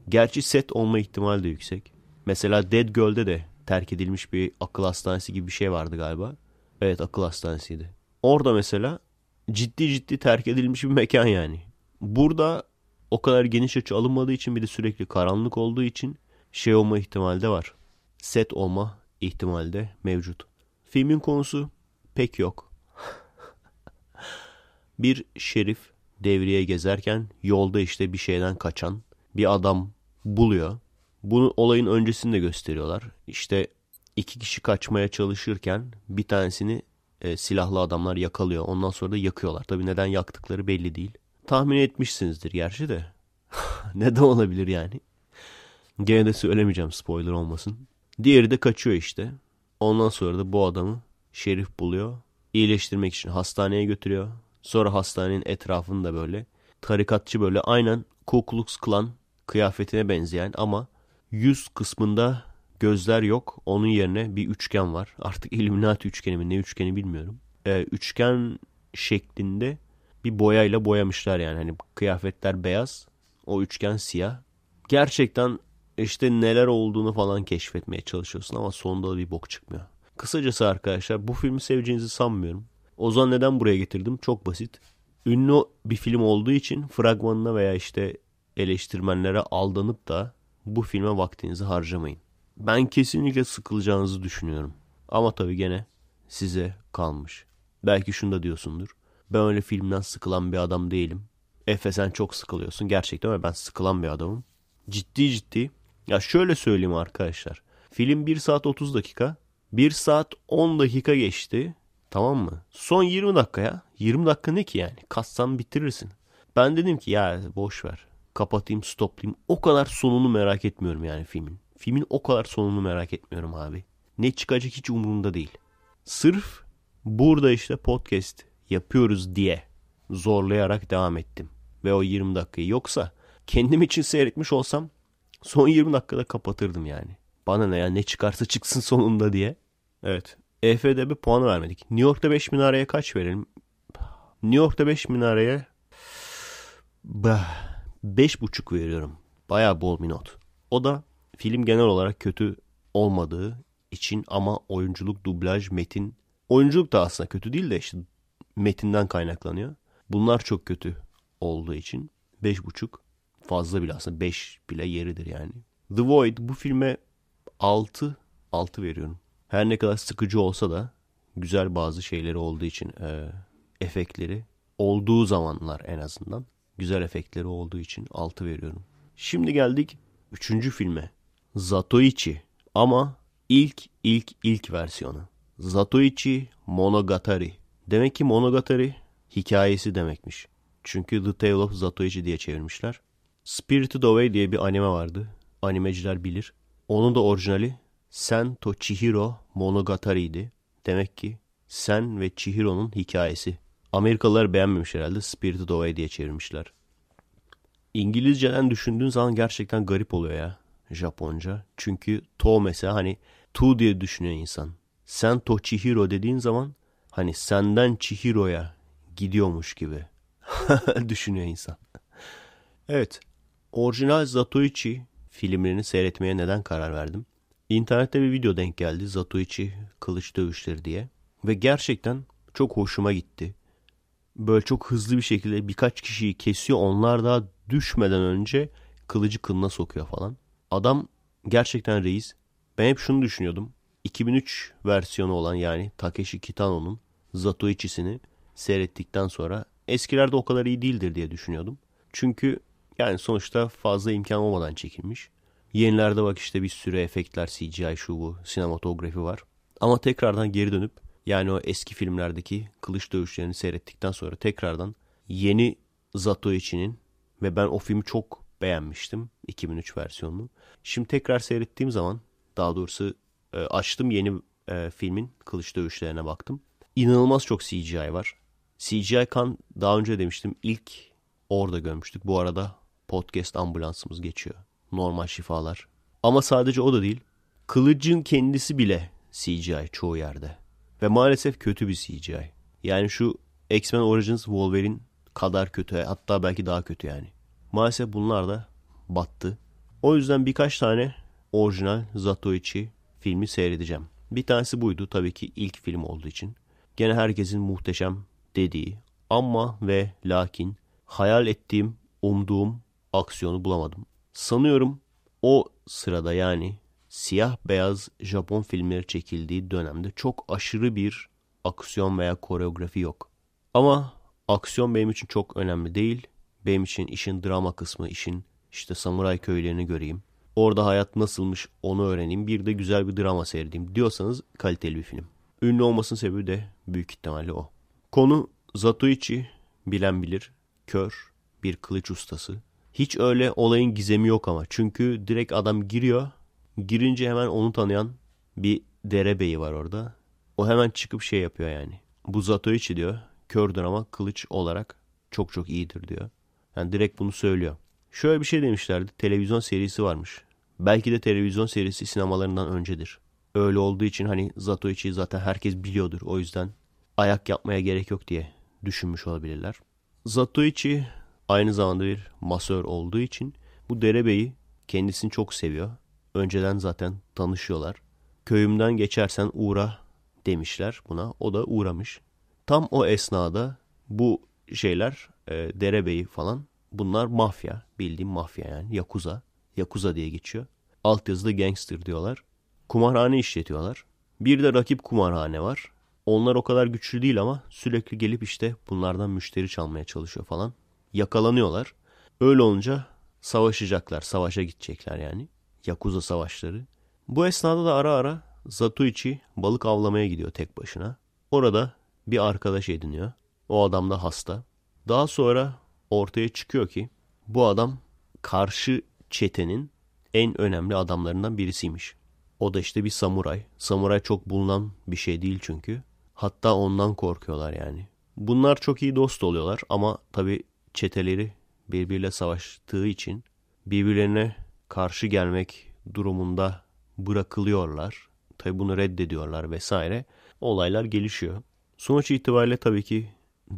Gerçi set olma ihtimali de yüksek. Mesela Dead Girl'de de terk edilmiş bir akıl hastanesi gibi bir şey vardı galiba. Evet akıl hastanesiydi. Orada mesela ciddi ciddi terk edilmiş bir mekan yani. Burada o kadar geniş açı alınmadığı için bir de sürekli karanlık olduğu için şey olma ihtimali de var. Set olma ihtimalde mevcut. Filmin konusu pek yok. (laughs) bir şerif devriye gezerken yolda işte bir şeyden kaçan bir adam buluyor. Bunu olayın öncesinde gösteriyorlar. İşte iki kişi kaçmaya çalışırken bir tanesini e, silahlı adamlar yakalıyor. Ondan sonra da yakıyorlar. Tabii neden yaktıkları belli değil. Tahmin etmişsinizdir gerçi de. (laughs) Ne de olabilir yani? Gene de söylemeyeceğim spoiler olmasın. Diğeri de kaçıyor işte. Ondan sonra da bu adamı şerif buluyor. İyileştirmek için hastaneye götürüyor. Sonra hastanenin etrafında böyle tarikatçı böyle aynen Ku Klux Klan kıyafetine benzeyen ama yüz kısmında gözler yok. Onun yerine bir üçgen var. Artık Illuminati üçgeni mi ne üçgeni bilmiyorum. Ee, üçgen şeklinde bir boyayla boyamışlar yani. Hani kıyafetler beyaz, o üçgen siyah. Gerçekten işte neler olduğunu falan keşfetmeye çalışıyorsun ama sonda bir bok çıkmıyor. Kısacası arkadaşlar bu filmi seveceğinizi sanmıyorum. O zaman neden buraya getirdim? Çok basit. Ünlü bir film olduğu için fragmanına veya işte eleştirmenlere aldanıp da bu filme vaktinizi harcamayın. Ben kesinlikle sıkılacağınızı düşünüyorum. Ama tabii gene size kalmış. Belki şunu da diyorsundur. Ben öyle filmden sıkılan bir adam değilim. Efe sen çok sıkılıyorsun. Gerçekten öyle ben sıkılan bir adamım. Ciddi ciddi ya şöyle söyleyeyim arkadaşlar. Film 1 saat 30 dakika. 1 saat 10 dakika geçti. Tamam mı? Son 20 dakika ya. 20 dakika ne ki yani? Kassan bitirirsin. Ben dedim ki ya boş ver. Kapatayım, stoplayayım. O kadar sonunu merak etmiyorum yani filmin. Filmin o kadar sonunu merak etmiyorum abi. Ne çıkacak hiç umurumda değil. Sırf burada işte podcast yapıyoruz diye zorlayarak devam ettim. Ve o 20 dakikayı yoksa kendim için seyretmiş olsam son 20 dakikada kapatırdım yani. Bana ne ya ne çıkarsa çıksın sonunda diye. Evet. EF'de bir puan vermedik. New York'ta 5 minareye kaç verelim? New York'ta 5 minareye 5,5 veriyorum. Baya bol bir not. O da film genel olarak kötü olmadığı için ama oyunculuk, dublaj, metin. Oyunculuk da aslında kötü değil de işte metinden kaynaklanıyor. Bunlar çok kötü olduğu için 5,5 fazla bile aslında 5 bile yeridir yani. The Void bu filme 6 6 veriyorum. Her ne kadar sıkıcı olsa da güzel bazı şeyleri olduğu için e, efektleri olduğu zamanlar en azından güzel efektleri olduğu için 6 veriyorum. Şimdi geldik 3. filme. Zatoichi ama ilk ilk ilk versiyonu. Zatoichi Monogatari. Demek ki Monogatari hikayesi demekmiş. Çünkü The Tale of Zatoichi diye çevirmişler. Spirited Away diye bir anime vardı. Animeciler bilir. Onun da orijinali Sento Chihiro Monogatari'ydi. Demek ki Sen ve Chihiro'nun hikayesi. Amerikalılar beğenmemiş herhalde Spirited Away diye çevirmişler. İngilizceden düşündüğün zaman gerçekten garip oluyor ya Japonca. Çünkü to mesela hani tu diye düşünüyor insan. Sen to Chihiro dediğin zaman hani senden Chihiro'ya gidiyormuş gibi (laughs) düşünüyor insan. Evet orijinal Zatoichi filmlerini seyretmeye neden karar verdim? İnternette bir video denk geldi Zatoichi kılıç dövüşleri diye. Ve gerçekten çok hoşuma gitti. Böyle çok hızlı bir şekilde birkaç kişiyi kesiyor. Onlar daha düşmeden önce kılıcı kınına sokuyor falan. Adam gerçekten reis. Ben hep şunu düşünüyordum. 2003 versiyonu olan yani Takeshi Kitano'nun Zatoichi'sini seyrettikten sonra eskilerde o kadar iyi değildir diye düşünüyordum. Çünkü yani sonuçta fazla imkan olmadan çekilmiş. Yenilerde bak işte bir sürü efektler, CGI şu bu, sinematografi var. Ama tekrardan geri dönüp yani o eski filmlerdeki kılıç dövüşlerini seyrettikten sonra tekrardan yeni Zatoichi'nin ve ben o filmi çok beğenmiştim 2003 versiyonunu. Şimdi tekrar seyrettiğim zaman daha doğrusu e, açtım yeni e, filmin kılıç dövüşlerine baktım. İnanılmaz çok CGI var. CGI kan daha önce demiştim ilk orada görmüştük. Bu arada podcast ambulansımız geçiyor. Normal şifalar. Ama sadece o da değil. Kılıcın kendisi bile CGI çoğu yerde. Ve maalesef kötü bir CGI. Yani şu X-Men Origins Wolverine kadar kötü. Hatta belki daha kötü yani. Maalesef bunlar da battı. O yüzden birkaç tane orijinal Zatoichi filmi seyredeceğim. Bir tanesi buydu tabii ki ilk film olduğu için. Gene herkesin muhteşem dediği ama ve lakin hayal ettiğim, umduğum aksiyonu bulamadım. Sanıyorum o sırada yani siyah beyaz Japon filmleri çekildiği dönemde çok aşırı bir aksiyon veya koreografi yok. Ama aksiyon benim için çok önemli değil. Benim için işin drama kısmı, işin işte samuray köylerini göreyim. Orada hayat nasılmış onu öğreneyim. Bir de güzel bir drama seyredeyim diyorsanız kaliteli bir film. Ünlü olmasının sebebi de büyük ihtimalle o. Konu Zatoichi bilen bilir, kör, bir kılıç ustası. Hiç öyle olayın gizemi yok ama. Çünkü direkt adam giriyor. Girince hemen onu tanıyan bir derebeyi var orada. O hemen çıkıp şey yapıyor yani. Bu Zatoichi diyor. Kördür ama kılıç olarak çok çok iyidir diyor. Yani direkt bunu söylüyor. Şöyle bir şey demişlerdi. Televizyon serisi varmış. Belki de televizyon serisi sinemalarından öncedir. Öyle olduğu için hani Zatoichi'yi zaten herkes biliyordur. O yüzden ayak yapmaya gerek yok diye düşünmüş olabilirler. Zatoichi Aynı zamanda bir masör olduğu için bu derebeyi kendisini çok seviyor. Önceden zaten tanışıyorlar. Köyümden geçersen uğra demişler buna. O da uğramış. Tam o esnada bu şeyler e, derebeyi falan bunlar mafya. Bildiğim mafya yani. Yakuza. Yakuza diye geçiyor. Altyazıda gangster diyorlar. Kumarhane işletiyorlar. Bir de rakip kumarhane var. Onlar o kadar güçlü değil ama sürekli gelip işte bunlardan müşteri çalmaya çalışıyor falan yakalanıyorlar. Öyle olunca savaşacaklar, savaşa gidecekler yani. Yakuza savaşları. Bu esnada da ara ara Zatuichi balık avlamaya gidiyor tek başına. Orada bir arkadaş ediniyor. O adam da hasta. Daha sonra ortaya çıkıyor ki bu adam karşı çetenin en önemli adamlarından birisiymiş. O da işte bir samuray. Samuray çok bulunan bir şey değil çünkü. Hatta ondan korkuyorlar yani. Bunlar çok iyi dost oluyorlar ama tabii çeteleri birbiriyle savaştığı için birbirlerine karşı gelmek durumunda bırakılıyorlar. Tabi bunu reddediyorlar vesaire. Olaylar gelişiyor. Sonuç itibariyle tabii ki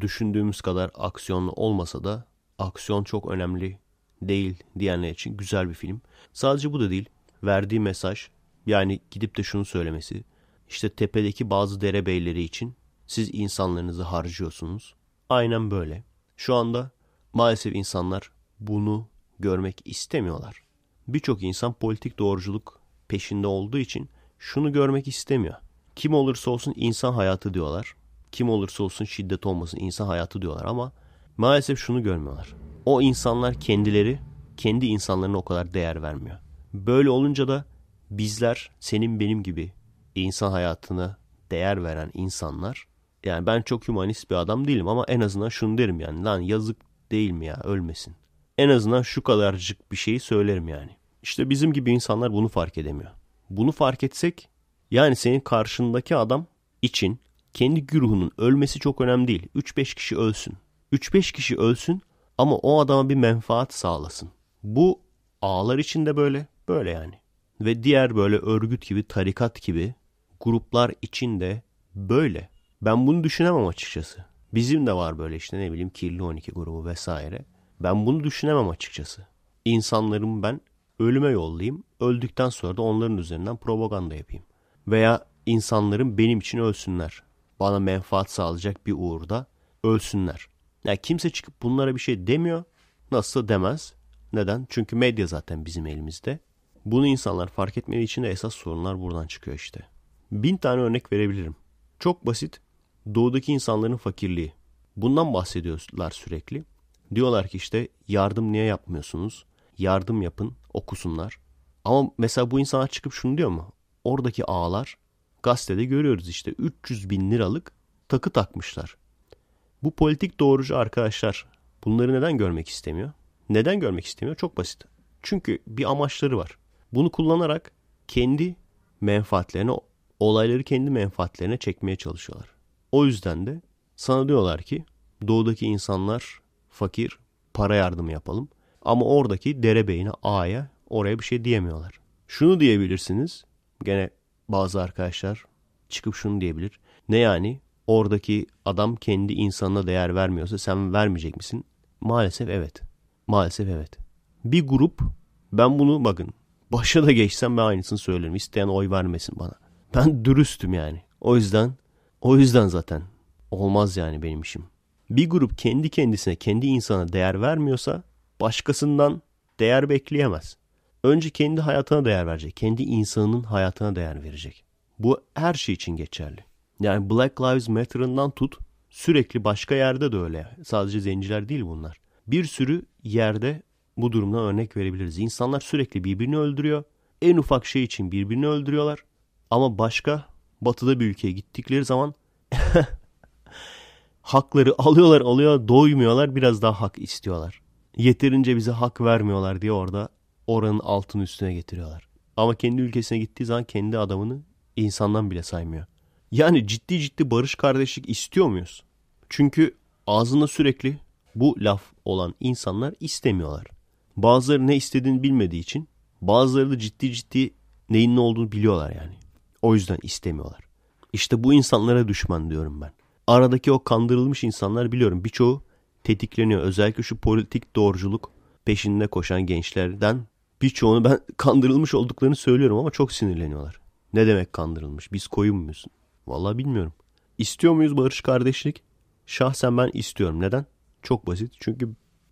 düşündüğümüz kadar aksiyonlu olmasa da aksiyon çok önemli değil diyenler için güzel bir film. Sadece bu da değil. Verdiği mesaj yani gidip de şunu söylemesi. İşte tepedeki bazı derebeyleri için siz insanlarınızı harcıyorsunuz. Aynen böyle. Şu anda Maalesef insanlar bunu görmek istemiyorlar. Birçok insan politik doğruculuk peşinde olduğu için şunu görmek istemiyor. Kim olursa olsun insan hayatı diyorlar. Kim olursa olsun şiddet olmasın insan hayatı diyorlar ama maalesef şunu görmüyorlar. O insanlar kendileri kendi insanlarına o kadar değer vermiyor. Böyle olunca da bizler senin benim gibi insan hayatına değer veren insanlar yani ben çok humanist bir adam değilim ama en azından şunu derim yani lan yazık değil mi ya ölmesin. En azından şu kadarcık bir şeyi söylerim yani. İşte bizim gibi insanlar bunu fark edemiyor. Bunu fark etsek yani senin karşındaki adam için kendi güruhunun ölmesi çok önemli değil. 3-5 kişi ölsün. 3-5 kişi ölsün ama o adama bir menfaat sağlasın. Bu ağlar içinde böyle, böyle yani. Ve diğer böyle örgüt gibi, tarikat gibi gruplar içinde böyle. Ben bunu düşünemem açıkçası. Bizim de var böyle işte ne bileyim kirli 12 grubu vesaire. Ben bunu düşünemem açıkçası. İnsanlarımı ben ölüme yollayayım. Öldükten sonra da onların üzerinden propaganda yapayım. Veya insanların benim için ölsünler. Bana menfaat sağlayacak bir uğurda ölsünler. Ya yani kimse çıkıp bunlara bir şey demiyor. Nasıl demez. Neden? Çünkü medya zaten bizim elimizde. Bunu insanlar fark etmediği için de esas sorunlar buradan çıkıyor işte. Bin tane örnek verebilirim. Çok basit doğudaki insanların fakirliği. Bundan bahsediyorlar sürekli. Diyorlar ki işte yardım niye yapmıyorsunuz? Yardım yapın, okusunlar. Ama mesela bu insanlar çıkıp şunu diyor mu? Oradaki ağalar gazetede görüyoruz işte 300 bin liralık takı takmışlar. Bu politik doğrucu arkadaşlar bunları neden görmek istemiyor? Neden görmek istemiyor? Çok basit. Çünkü bir amaçları var. Bunu kullanarak kendi menfaatlerine, olayları kendi menfaatlerine çekmeye çalışıyorlar. O yüzden de sana diyorlar ki doğudaki insanlar fakir para yardımı yapalım. Ama oradaki derebeyine A'ya oraya bir şey diyemiyorlar. Şunu diyebilirsiniz. Gene bazı arkadaşlar çıkıp şunu diyebilir. Ne yani oradaki adam kendi insanına değer vermiyorsa sen vermeyecek misin? Maalesef evet. Maalesef evet. Bir grup ben bunu bakın başa da geçsem ben aynısını söylerim. İsteyen oy vermesin bana. Ben dürüstüm yani. O yüzden o yüzden zaten olmaz yani benim işim. Bir grup kendi kendisine, kendi insana değer vermiyorsa başkasından değer bekleyemez. Önce kendi hayatına değer verecek. Kendi insanının hayatına değer verecek. Bu her şey için geçerli. Yani Black Lives Matter'ından tut sürekli başka yerde de öyle. Sadece zenciler değil bunlar. Bir sürü yerde bu durumdan örnek verebiliriz. İnsanlar sürekli birbirini öldürüyor. En ufak şey için birbirini öldürüyorlar. Ama başka batıda bir ülkeye gittikleri zaman (laughs) hakları alıyorlar alıyor doymuyorlar biraz daha hak istiyorlar. Yeterince bize hak vermiyorlar diye orada oranın altını üstüne getiriyorlar. Ama kendi ülkesine gittiği zaman kendi adamını insandan bile saymıyor. Yani ciddi ciddi barış kardeşlik istiyor muyuz? Çünkü ağzında sürekli bu laf olan insanlar istemiyorlar. Bazıları ne istediğini bilmediği için bazıları da ciddi ciddi neyin ne olduğunu biliyorlar yani. O yüzden istemiyorlar. İşte bu insanlara düşman diyorum ben. Aradaki o kandırılmış insanlar biliyorum birçoğu tetikleniyor. Özellikle şu politik doğruculuk peşinde koşan gençlerden birçoğunu ben (laughs) kandırılmış olduklarını söylüyorum ama çok sinirleniyorlar. Ne demek kandırılmış? Biz koyun muyuz? Valla bilmiyorum. İstiyor muyuz barış kardeşlik? Şahsen ben istiyorum. Neden? Çok basit. Çünkü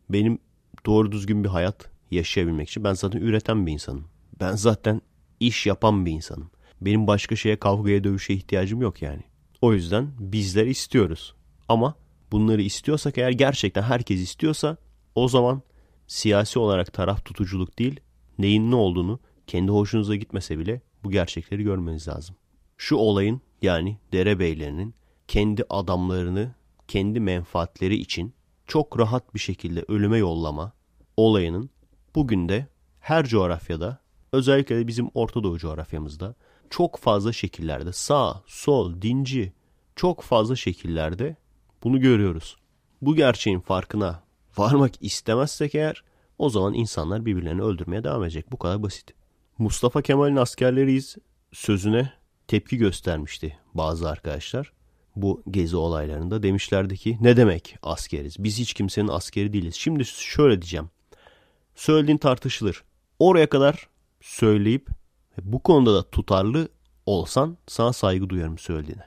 benim doğru düzgün bir hayat yaşayabilmek için ben zaten üreten bir insanım. Ben zaten iş yapan bir insanım. Benim başka şeye kavgaya dövüşe ihtiyacım yok yani. O yüzden bizler istiyoruz. Ama bunları istiyorsak eğer gerçekten herkes istiyorsa o zaman siyasi olarak taraf tutuculuk değil neyin ne olduğunu kendi hoşunuza gitmese bile bu gerçekleri görmeniz lazım. Şu olayın yani derebeylerinin kendi adamlarını kendi menfaatleri için çok rahat bir şekilde ölüme yollama olayının bugün de her coğrafyada özellikle de bizim Orta Doğu coğrafyamızda çok fazla şekillerde sağ, sol, dinci çok fazla şekillerde bunu görüyoruz. Bu gerçeğin farkına varmak istemezsek eğer o zaman insanlar birbirlerini öldürmeye devam edecek. Bu kadar basit. Mustafa Kemal'in askerleriyiz sözüne tepki göstermişti bazı arkadaşlar. Bu gezi olaylarında demişlerdi ki ne demek askeriz? Biz hiç kimsenin askeri değiliz. Şimdi şöyle diyeceğim. Söylediğin tartışılır. Oraya kadar söyleyip bu konuda da tutarlı olsan sana saygı duyarım söylediğine.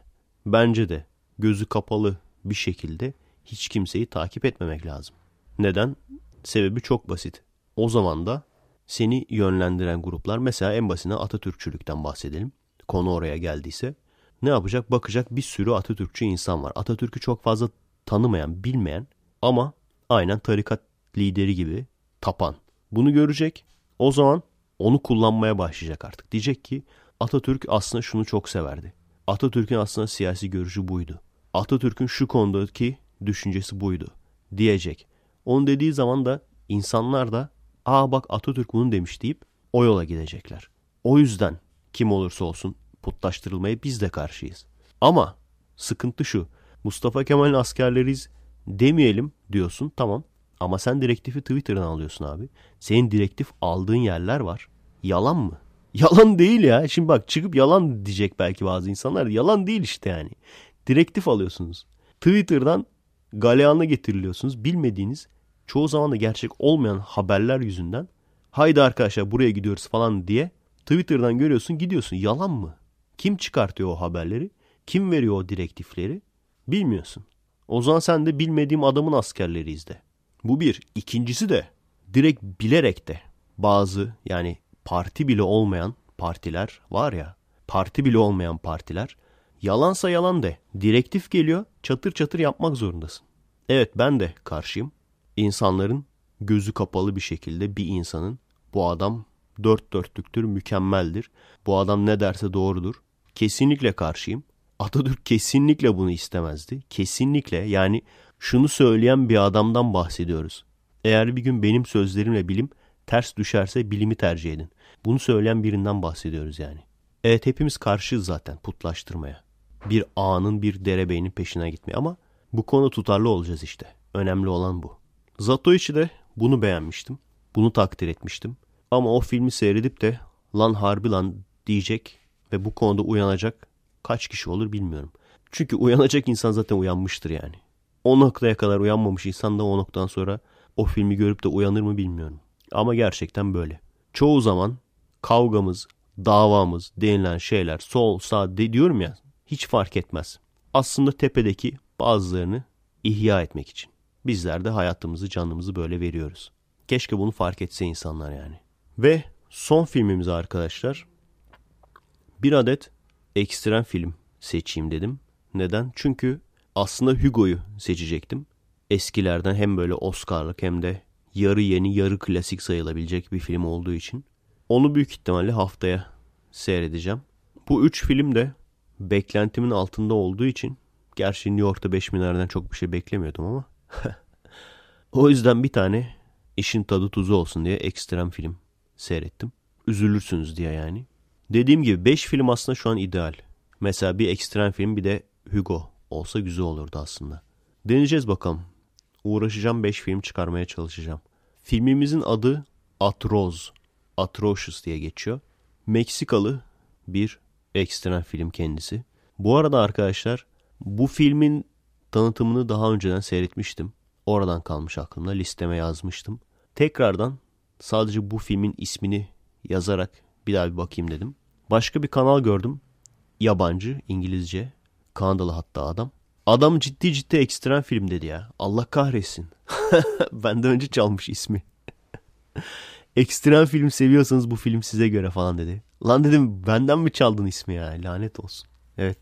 Bence de gözü kapalı bir şekilde hiç kimseyi takip etmemek lazım. Neden? Sebebi çok basit. O zaman da seni yönlendiren gruplar mesela en basine Atatürkçülükten bahsedelim. Konu oraya geldiyse ne yapacak? Bakacak bir sürü Atatürkçü insan var. Atatürk'ü çok fazla tanımayan, bilmeyen ama aynen tarikat lideri gibi tapan. Bunu görecek. O zaman onu kullanmaya başlayacak artık. Diyecek ki Atatürk aslında şunu çok severdi. Atatürk'ün aslında siyasi görüşü buydu. Atatürk'ün şu konudaki düşüncesi buydu diyecek. Onu dediği zaman da insanlar da aa bak Atatürk bunu demiş deyip o yola gidecekler. O yüzden kim olursa olsun putlaştırılmaya biz de karşıyız. Ama sıkıntı şu Mustafa Kemal'in askerleriyiz demeyelim diyorsun tamam ama sen direktifi Twitter'dan alıyorsun abi. Senin direktif aldığın yerler var. Yalan mı? (laughs) Yalan değil ya. Şimdi bak çıkıp yalan diyecek belki bazı insanlar. Yalan değil işte yani. Direktif alıyorsunuz. Twitter'dan galeyana getiriliyorsunuz. Bilmediğiniz çoğu zaman da gerçek olmayan haberler yüzünden haydi arkadaşlar buraya gidiyoruz falan diye Twitter'dan görüyorsun gidiyorsun. Yalan mı? Kim çıkartıyor o haberleri? Kim veriyor o direktifleri? Bilmiyorsun. O zaman sen de bilmediğim adamın askerleri izle. Bu bir. İkincisi de direkt bilerek de bazı yani parti bile olmayan partiler var ya parti bile olmayan partiler yalansa yalan de direktif geliyor çatır çatır yapmak zorundasın. Evet ben de karşıyım. İnsanların gözü kapalı bir şekilde bir insanın bu adam dört dörtlüktür mükemmeldir. Bu adam ne derse doğrudur. Kesinlikle karşıyım. Atatürk kesinlikle bunu istemezdi. Kesinlikle yani şunu söyleyen bir adamdan bahsediyoruz. Eğer bir gün benim sözlerimle bilim ters düşerse bilimi tercih edin. Bunu söyleyen birinden bahsediyoruz yani. Evet hepimiz karşıyız zaten putlaştırmaya. Bir ağanın bir derebeğinin peşine gitmeye ama bu konu tutarlı olacağız işte. Önemli olan bu. Zatoichi de bunu beğenmiştim. Bunu takdir etmiştim. Ama o filmi seyredip de lan harbi lan diyecek ve bu konuda uyanacak kaç kişi olur bilmiyorum. Çünkü uyanacak insan zaten uyanmıştır yani o noktaya kadar uyanmamış insan da o noktadan sonra o filmi görüp de uyanır mı bilmiyorum. Ama gerçekten böyle. Çoğu zaman kavgamız, davamız denilen şeyler sol sağ de diyorum ya hiç fark etmez. Aslında tepedeki bazılarını ihya etmek için. Bizler de hayatımızı canımızı böyle veriyoruz. Keşke bunu fark etse insanlar yani. Ve son filmimiz arkadaşlar. Bir adet ekstrem film seçeyim dedim. Neden? Çünkü aslında Hugo'yu seçecektim. Eskilerden hem böyle Oscar'lık hem de yarı yeni yarı klasik sayılabilecek bir film olduğu için. Onu büyük ihtimalle haftaya seyredeceğim. Bu üç film de beklentimin altında olduğu için gerçi New York'ta 5 milyardan çok bir şey beklemiyordum ama (laughs) o yüzden bir tane işin tadı tuzu olsun diye ekstrem film seyrettim. Üzülürsünüz diye yani. Dediğim gibi 5 film aslında şu an ideal. Mesela bir ekstrem film bir de Hugo olsa güzel olurdu aslında. Deneyeceğiz bakalım. Uğraşacağım 5 film çıkarmaya çalışacağım. Filmimizin adı Atroz. Atrocious diye geçiyor. Meksikalı bir ekstrem film kendisi. Bu arada arkadaşlar bu filmin tanıtımını daha önceden seyretmiştim. Oradan kalmış aklımda listeme yazmıştım. Tekrardan sadece bu filmin ismini yazarak bir daha bir bakayım dedim. Başka bir kanal gördüm. Yabancı, İngilizce. Kanadalı hatta adam. Adam ciddi ciddi ekstrem film dedi ya. Allah kahretsin. (laughs) Benden önce çalmış ismi. (laughs) ekstrem film seviyorsanız bu film size göre falan dedi. Lan dedim benden mi çaldın ismi ya lanet olsun. Evet.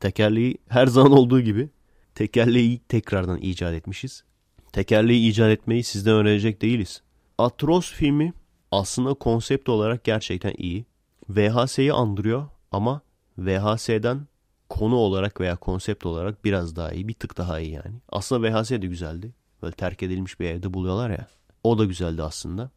Tekerleği her zaman olduğu gibi tekerleği tekrardan icat etmişiz. Tekerleği icat etmeyi sizden öğrenecek değiliz. Atros filmi aslında konsept olarak gerçekten iyi. VHS'yi andırıyor ama VHS'den konu olarak veya konsept olarak biraz daha iyi. Bir tık daha iyi yani. Aslında VHS de güzeldi. Böyle terk edilmiş bir evde buluyorlar ya. O da güzeldi aslında.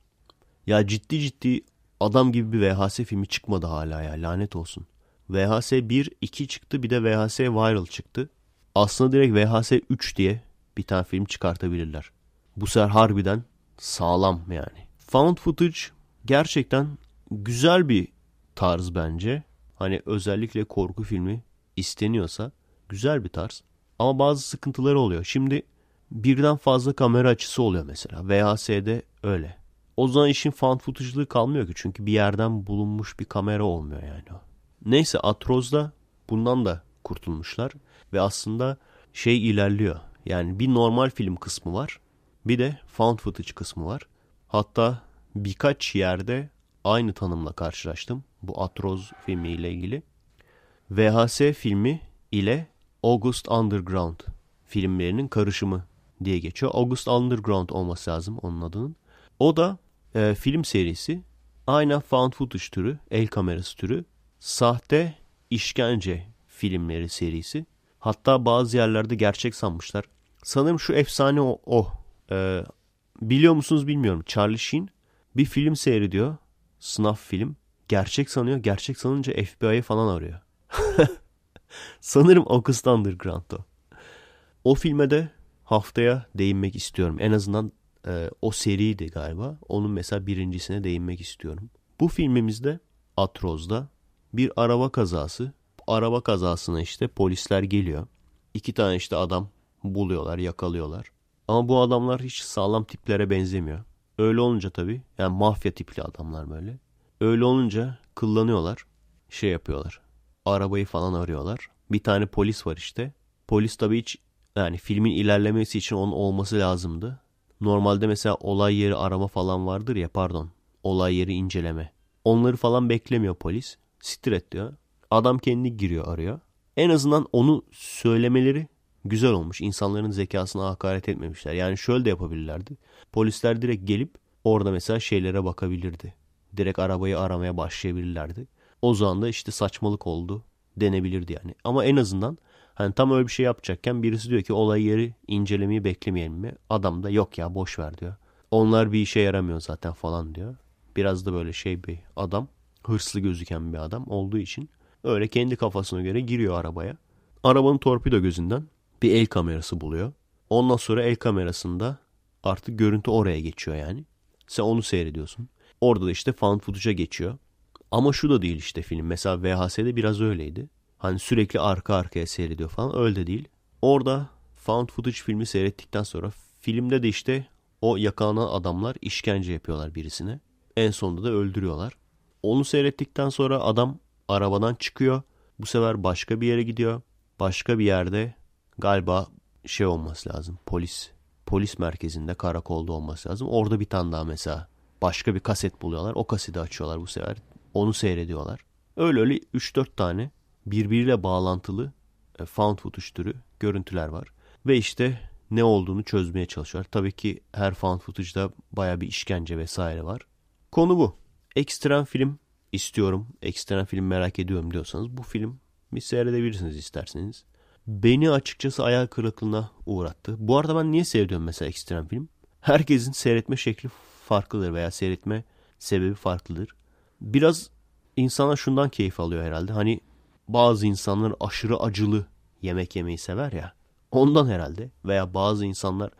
Ya ciddi ciddi adam gibi bir VHS filmi çıkmadı hala ya lanet olsun. VHS 1, 2 çıktı bir de VHS Viral çıktı. Aslında direkt VHS 3 diye bir tane film çıkartabilirler. Bu sefer harbiden sağlam yani. Found footage gerçekten güzel bir tarz bence. Hani özellikle korku filmi isteniyorsa güzel bir tarz. Ama bazı sıkıntıları oluyor. Şimdi birden fazla kamera açısı oluyor mesela. VHS'de öyle. O zaman işin fan footage'lığı kalmıyor ki. Çünkü bir yerden bulunmuş bir kamera olmuyor yani o. Neyse Atroz'da bundan da kurtulmuşlar. Ve aslında şey ilerliyor. Yani bir normal film kısmı var. Bir de found footage kısmı var. Hatta birkaç yerde aynı tanımla karşılaştım. Bu Atroz filmiyle ilgili. VHS filmi ile August Underground filmlerinin karışımı diye geçiyor. August Underground olması lazım onun adının. O da e, film serisi aynen found footage türü, el kamerası türü, sahte işkence filmleri serisi. Hatta bazı yerlerde gerçek sanmışlar. Sanırım şu efsane o. o. E, biliyor musunuz bilmiyorum. Charlie Sheen bir film seyrediyor. Sınav film. Gerçek sanıyor. Gerçek sanınca FBI'yi falan arıyor. (laughs) Sanırım August Underground o. O filme de haftaya değinmek istiyorum. En azından e, o seriydi galiba. Onun mesela birincisine değinmek istiyorum. Bu filmimizde Atroz'da bir araba kazası. Araba kazasına işte polisler geliyor. İki tane işte adam buluyorlar, yakalıyorlar. Ama bu adamlar hiç sağlam tiplere benzemiyor. Öyle olunca tabii yani mafya tipli adamlar böyle. Öyle olunca kullanıyorlar, şey yapıyorlar arabayı falan arıyorlar. Bir tane polis var işte. Polis tabii hiç yani filmin ilerlemesi için onun olması lazımdı. Normalde mesela olay yeri arama falan vardır ya pardon. Olay yeri inceleme. Onları falan beklemiyor polis. Stret diyor. Adam kendi giriyor arıyor. En azından onu söylemeleri güzel olmuş. İnsanların zekasına hakaret etmemişler. Yani şöyle de yapabilirlerdi. Polisler direkt gelip orada mesela şeylere bakabilirdi. Direkt arabayı aramaya başlayabilirlerdi o zaman da işte saçmalık oldu denebilirdi yani. Ama en azından hani tam öyle bir şey yapacakken birisi diyor ki olay yeri incelemeyi beklemeyelim mi? Adam da yok ya boş ver diyor. Onlar bir işe yaramıyor zaten falan diyor. Biraz da böyle şey bir adam hırslı gözüken bir adam olduğu için öyle kendi kafasına göre giriyor arabaya. Arabanın torpido gözünden bir el kamerası buluyor. Ondan sonra el kamerasında artık görüntü oraya geçiyor yani. Sen onu seyrediyorsun. Orada da işte fan footage'a geçiyor. Ama şu da değil işte film. Mesela VHS'de biraz öyleydi. Hani sürekli arka arkaya seyrediyor falan. Öyle de değil. Orada found footage filmi seyrettikten sonra filmde de işte o yakalanan adamlar işkence yapıyorlar birisine. En sonunda da öldürüyorlar. Onu seyrettikten sonra adam arabadan çıkıyor. Bu sefer başka bir yere gidiyor. Başka bir yerde galiba şey olması lazım. Polis polis merkezinde karakolda olması lazım. Orada bir tane daha mesela başka bir kaset buluyorlar. O kaseti açıyorlar bu sefer. Onu seyrediyorlar. Öyle öyle 3-4 tane birbiriyle bağlantılı e, found footage türü görüntüler var. Ve işte ne olduğunu çözmeye çalışıyorlar. Tabii ki her found footage'da baya bir işkence vesaire var. Konu bu. Ekstrem film istiyorum, ekstrem film merak ediyorum diyorsanız bu film bir seyredebilirsiniz isterseniz. Beni açıkçası ayağı kırıklığına uğrattı. Bu arada ben niye seviyorum mesela ekstrem film? Herkesin seyretme şekli farklıdır veya seyretme sebebi farklıdır biraz insana şundan keyif alıyor herhalde. Hani bazı insanlar aşırı acılı yemek yemeyi sever ya. Ondan herhalde. Veya bazı insanlar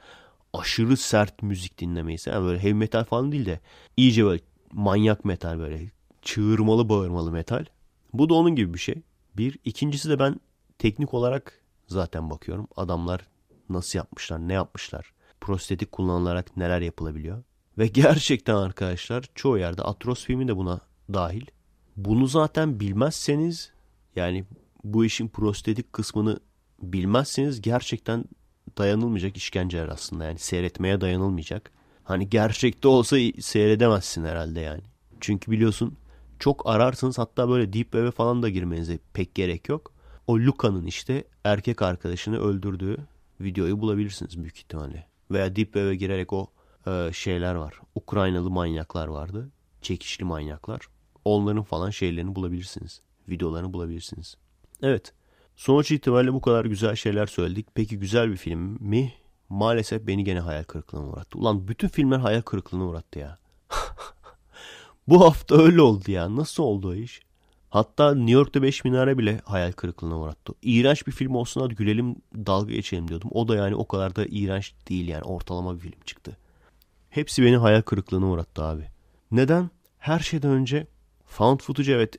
aşırı sert müzik dinlemeyi sever. Yani böyle heavy metal falan değil de iyice böyle manyak metal böyle çığırmalı bağırmalı metal. Bu da onun gibi bir şey. Bir. ikincisi de ben teknik olarak zaten bakıyorum. Adamlar nasıl yapmışlar, ne yapmışlar. Prostetik kullanılarak neler yapılabiliyor. Ve gerçekten arkadaşlar çoğu yerde Atros filmi de buna dahil. Bunu zaten bilmezseniz yani bu işin prostetik kısmını bilmezseniz gerçekten dayanılmayacak işkenceler aslında. Yani seyretmeye dayanılmayacak. Hani gerçekte olsa seyredemezsin herhalde yani. Çünkü biliyorsun çok ararsınız hatta böyle deep web'e falan da girmenize pek gerek yok. O Luka'nın işte erkek arkadaşını öldürdüğü videoyu bulabilirsiniz büyük ihtimalle. Veya deep web'e girerek o e, şeyler var. Ukraynalı manyaklar vardı. Çekişli manyaklar onların falan şeylerini bulabilirsiniz. Videolarını bulabilirsiniz. Evet. Sonuç itibariyle bu kadar güzel şeyler söyledik. Peki güzel bir film mi? Maalesef beni gene hayal kırıklığına uğrattı. Ulan bütün filmler hayal kırıklığına uğrattı ya. (laughs) bu hafta öyle oldu ya. Nasıl oldu o iş? Hatta New York'ta 5 minare bile hayal kırıklığına uğrattı. İğrenç bir film olsun hadi gülelim dalga geçelim diyordum. O da yani o kadar da iğrenç değil yani ortalama bir film çıktı. Hepsi beni hayal kırıklığına uğrattı abi. Neden? Her şeyden önce Found footage evet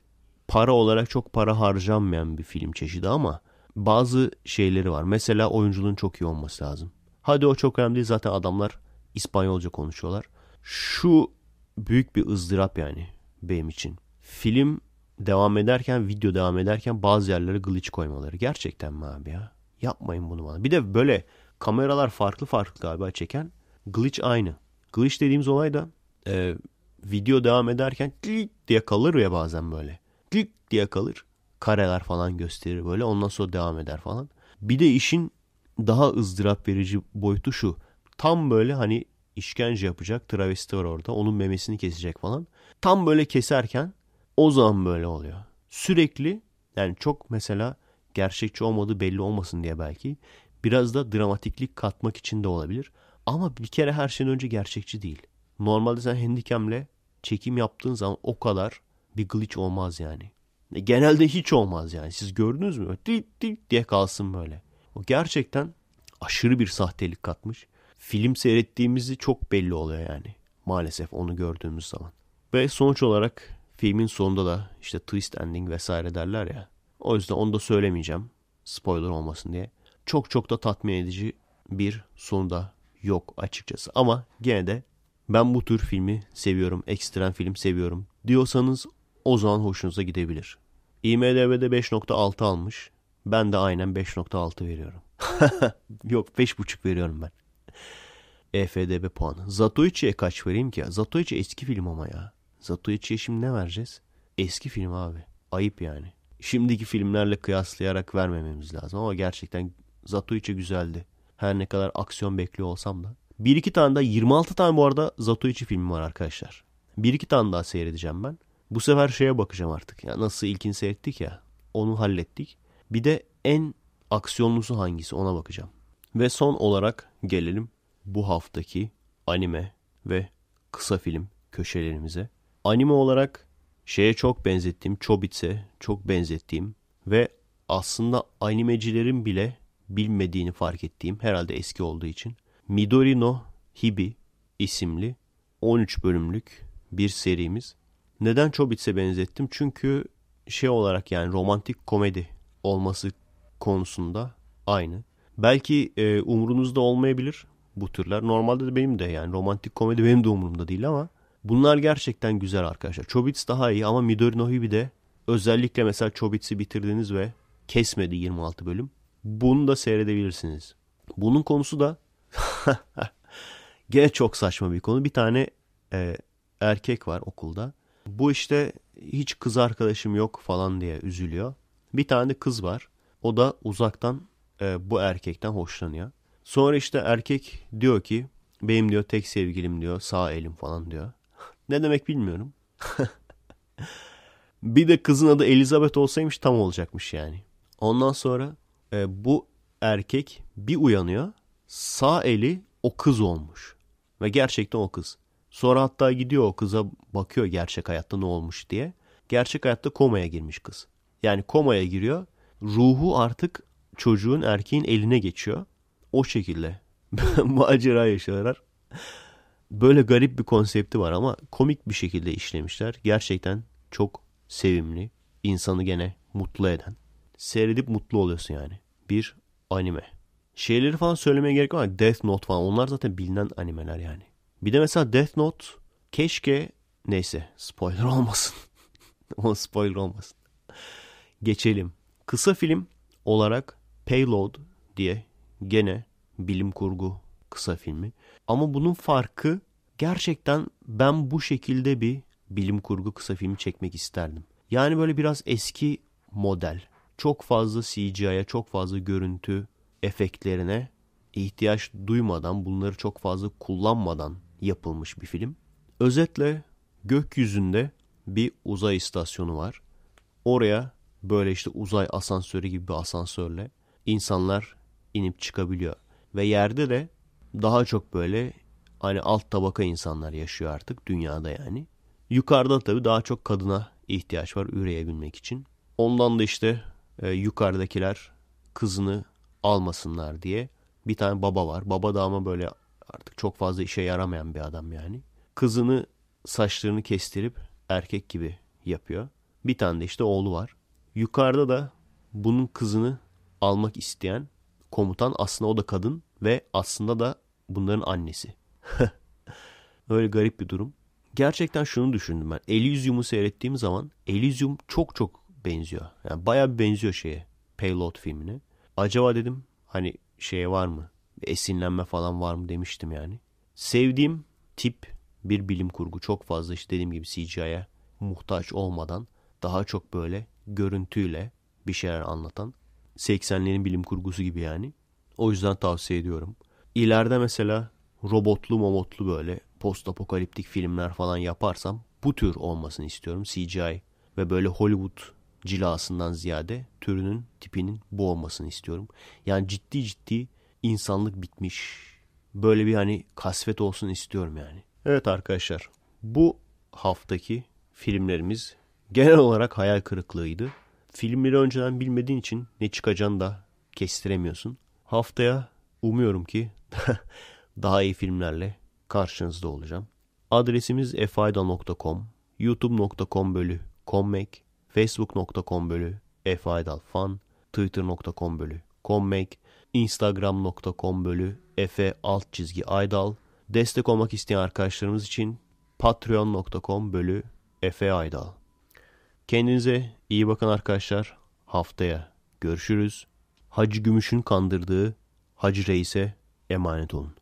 para olarak çok para harcanmayan bir film çeşidi ama bazı şeyleri var. Mesela oyunculuğun çok iyi olması lazım. Hadi o çok önemli değil zaten adamlar İspanyolca konuşuyorlar. Şu büyük bir ızdırap yani benim için. Film devam ederken, video devam ederken bazı yerlere glitch koymaları. Gerçekten mi abi ya? Yapmayın bunu bana. Bir de böyle kameralar farklı farklı galiba çeken. Glitch aynı. Glitch dediğimiz olay da e, video devam ederken klik diye kalır ya bazen böyle. Dik diye kalır. Kareler falan gösterir böyle. Ondan sonra devam eder falan. Bir de işin daha ızdırap verici boyutu şu. Tam böyle hani işkence yapacak travesti var orada. Onun memesini kesecek falan. Tam böyle keserken o zaman böyle oluyor. Sürekli yani çok mesela gerçekçi olmadığı belli olmasın diye belki biraz da dramatiklik katmak için de olabilir. Ama bir kere her şeyden önce gerçekçi değil. Normalde sen handikemle çekim yaptığın zaman o kadar bir glitch olmaz yani. Genelde hiç olmaz yani. Siz gördünüz mü? dik dik diye kalsın böyle. O gerçekten aşırı bir sahtelik katmış. Film seyrettiğimizi çok belli oluyor yani. Maalesef onu gördüğümüz zaman. Ve sonuç olarak filmin sonunda da işte twist ending vesaire derler ya. O yüzden onu da söylemeyeceğim. Spoiler olmasın diye. Çok çok da tatmin edici bir da yok açıkçası. Ama gene de ben bu tür filmi seviyorum, ekstrem film seviyorum diyorsanız o zaman hoşunuza gidebilir. IMDB'de 5.6 almış. Ben de aynen 5.6 veriyorum. (laughs) Yok 5.5 veriyorum ben. EFDB puanı. Zatoichi'ye kaç vereyim ki ya? Zatoichi eski film ama ya. Zatoichi'ye şimdi ne vereceğiz? Eski film abi. Ayıp yani. Şimdiki filmlerle kıyaslayarak vermememiz lazım ama gerçekten Zatoichi güzeldi. Her ne kadar aksiyon bekliyor olsam da bir iki tane daha 26 tane bu arada Zatoichi filmi var arkadaşlar. Bir iki tane daha seyredeceğim ben. Bu sefer şeye bakacağım artık. Ya nasıl ilkini seyrettik ya. Onu hallettik. Bir de en aksiyonlusu hangisi ona bakacağım. Ve son olarak gelelim bu haftaki anime ve kısa film köşelerimize. Anime olarak şeye çok benzettiğim, Chobitse çok benzettiğim ve aslında animecilerin bile bilmediğini fark ettiğim herhalde eski olduğu için Midori no Hibi isimli 13 bölümlük bir serimiz. Neden Chobits'e benzettim? Çünkü şey olarak yani romantik komedi olması konusunda aynı. Belki e, umrunuzda olmayabilir bu türler. Normalde de benim de yani romantik komedi benim de umurumda değil ama bunlar gerçekten güzel arkadaşlar. Chobits daha iyi ama Midori no Hibi de özellikle mesela Chobits'i bitirdiniz ve kesmedi 26 bölüm. Bunu da seyredebilirsiniz. Bunun konusu da (laughs) Gene çok saçma bir konu. Bir tane e, erkek var okulda. Bu işte hiç kız arkadaşım yok falan diye üzülüyor. Bir tane de kız var. O da uzaktan e, bu erkekten hoşlanıyor. Sonra işte erkek diyor ki benim diyor tek sevgilim diyor sağ elim falan diyor. (laughs) ne demek bilmiyorum. (laughs) bir de kızın adı Elizabeth olsaymış tam olacakmış yani. Ondan sonra e, bu erkek bir uyanıyor sağ eli o kız olmuş. Ve gerçekten o kız. Sonra hatta gidiyor o kıza bakıyor gerçek hayatta ne olmuş diye. Gerçek hayatta komaya girmiş kız. Yani komaya giriyor. Ruhu artık çocuğun erkeğin eline geçiyor. O şekilde (laughs) macera yaşarlar. Böyle garip bir konsepti var ama komik bir şekilde işlemişler. Gerçekten çok sevimli. insanı gene mutlu eden. Seyredip mutlu oluyorsun yani. Bir anime şeyleri falan söylemeye gerek yok Death Note falan onlar zaten bilinen animeler yani. Bir de mesela Death Note keşke neyse spoiler (laughs) olmasın. o spoiler olmasın. Geçelim. Kısa film olarak Payload diye gene bilim kurgu kısa filmi. Ama bunun farkı gerçekten ben bu şekilde bir bilim kurgu kısa filmi çekmek isterdim. Yani böyle biraz eski model. Çok fazla CGI'ye, çok fazla görüntü efektlerine ihtiyaç duymadan, bunları çok fazla kullanmadan yapılmış bir film. Özetle gökyüzünde bir uzay istasyonu var. Oraya böyle işte uzay asansörü gibi bir asansörle insanlar inip çıkabiliyor. Ve yerde de daha çok böyle hani alt tabaka insanlar yaşıyor artık dünyada yani. Yukarıda tabii daha çok kadına ihtiyaç var üreyebilmek için. Ondan da işte e, yukarıdakiler kızını almasınlar diye bir tane baba var. Baba da ama böyle artık çok fazla işe yaramayan bir adam yani. Kızını saçlarını kestirip erkek gibi yapıyor. Bir tane de işte oğlu var. Yukarıda da bunun kızını almak isteyen komutan aslında o da kadın ve aslında da bunların annesi. (laughs) Öyle garip bir durum. Gerçekten şunu düşündüm ben. Elysium'u seyrettiğim zaman Elysium çok çok benziyor. Yani bayağı benziyor şeye. Payload filmine acaba dedim hani şey var mı? Esinlenme falan var mı demiştim yani. Sevdiğim tip bir bilim kurgu çok fazla işte dediğim gibi CGI'ye muhtaç olmadan daha çok böyle görüntüyle bir şeyler anlatan 80'lerin bilim kurgusu gibi yani. O yüzden tavsiye ediyorum. İleride mesela robotlu momotlu böyle post apokaliptik filmler falan yaparsam bu tür olmasını istiyorum. CGI ve böyle Hollywood cilasından ziyade türünün, tipinin bu olmasını istiyorum. Yani ciddi ciddi insanlık bitmiş. Böyle bir hani kasvet olsun istiyorum yani. Evet arkadaşlar bu haftaki filmlerimiz genel olarak hayal kırıklığıydı. Filmleri önceden bilmediğin için ne çıkacağını da kestiremiyorsun. Haftaya umuyorum ki (laughs) daha iyi filmlerle karşınızda olacağım. Adresimiz efayda.com youtube.com bölü kommek facebook.com bölü efeaydalfan, twitter.com bölü Commake, instagram.com bölü efe alt çizgi aydal. Destek olmak isteyen arkadaşlarımız için patreon.com bölü efe aydal. Kendinize iyi bakın arkadaşlar. Haftaya görüşürüz. Hacı Gümüş'ün kandırdığı Hacı Reis'e emanet olun.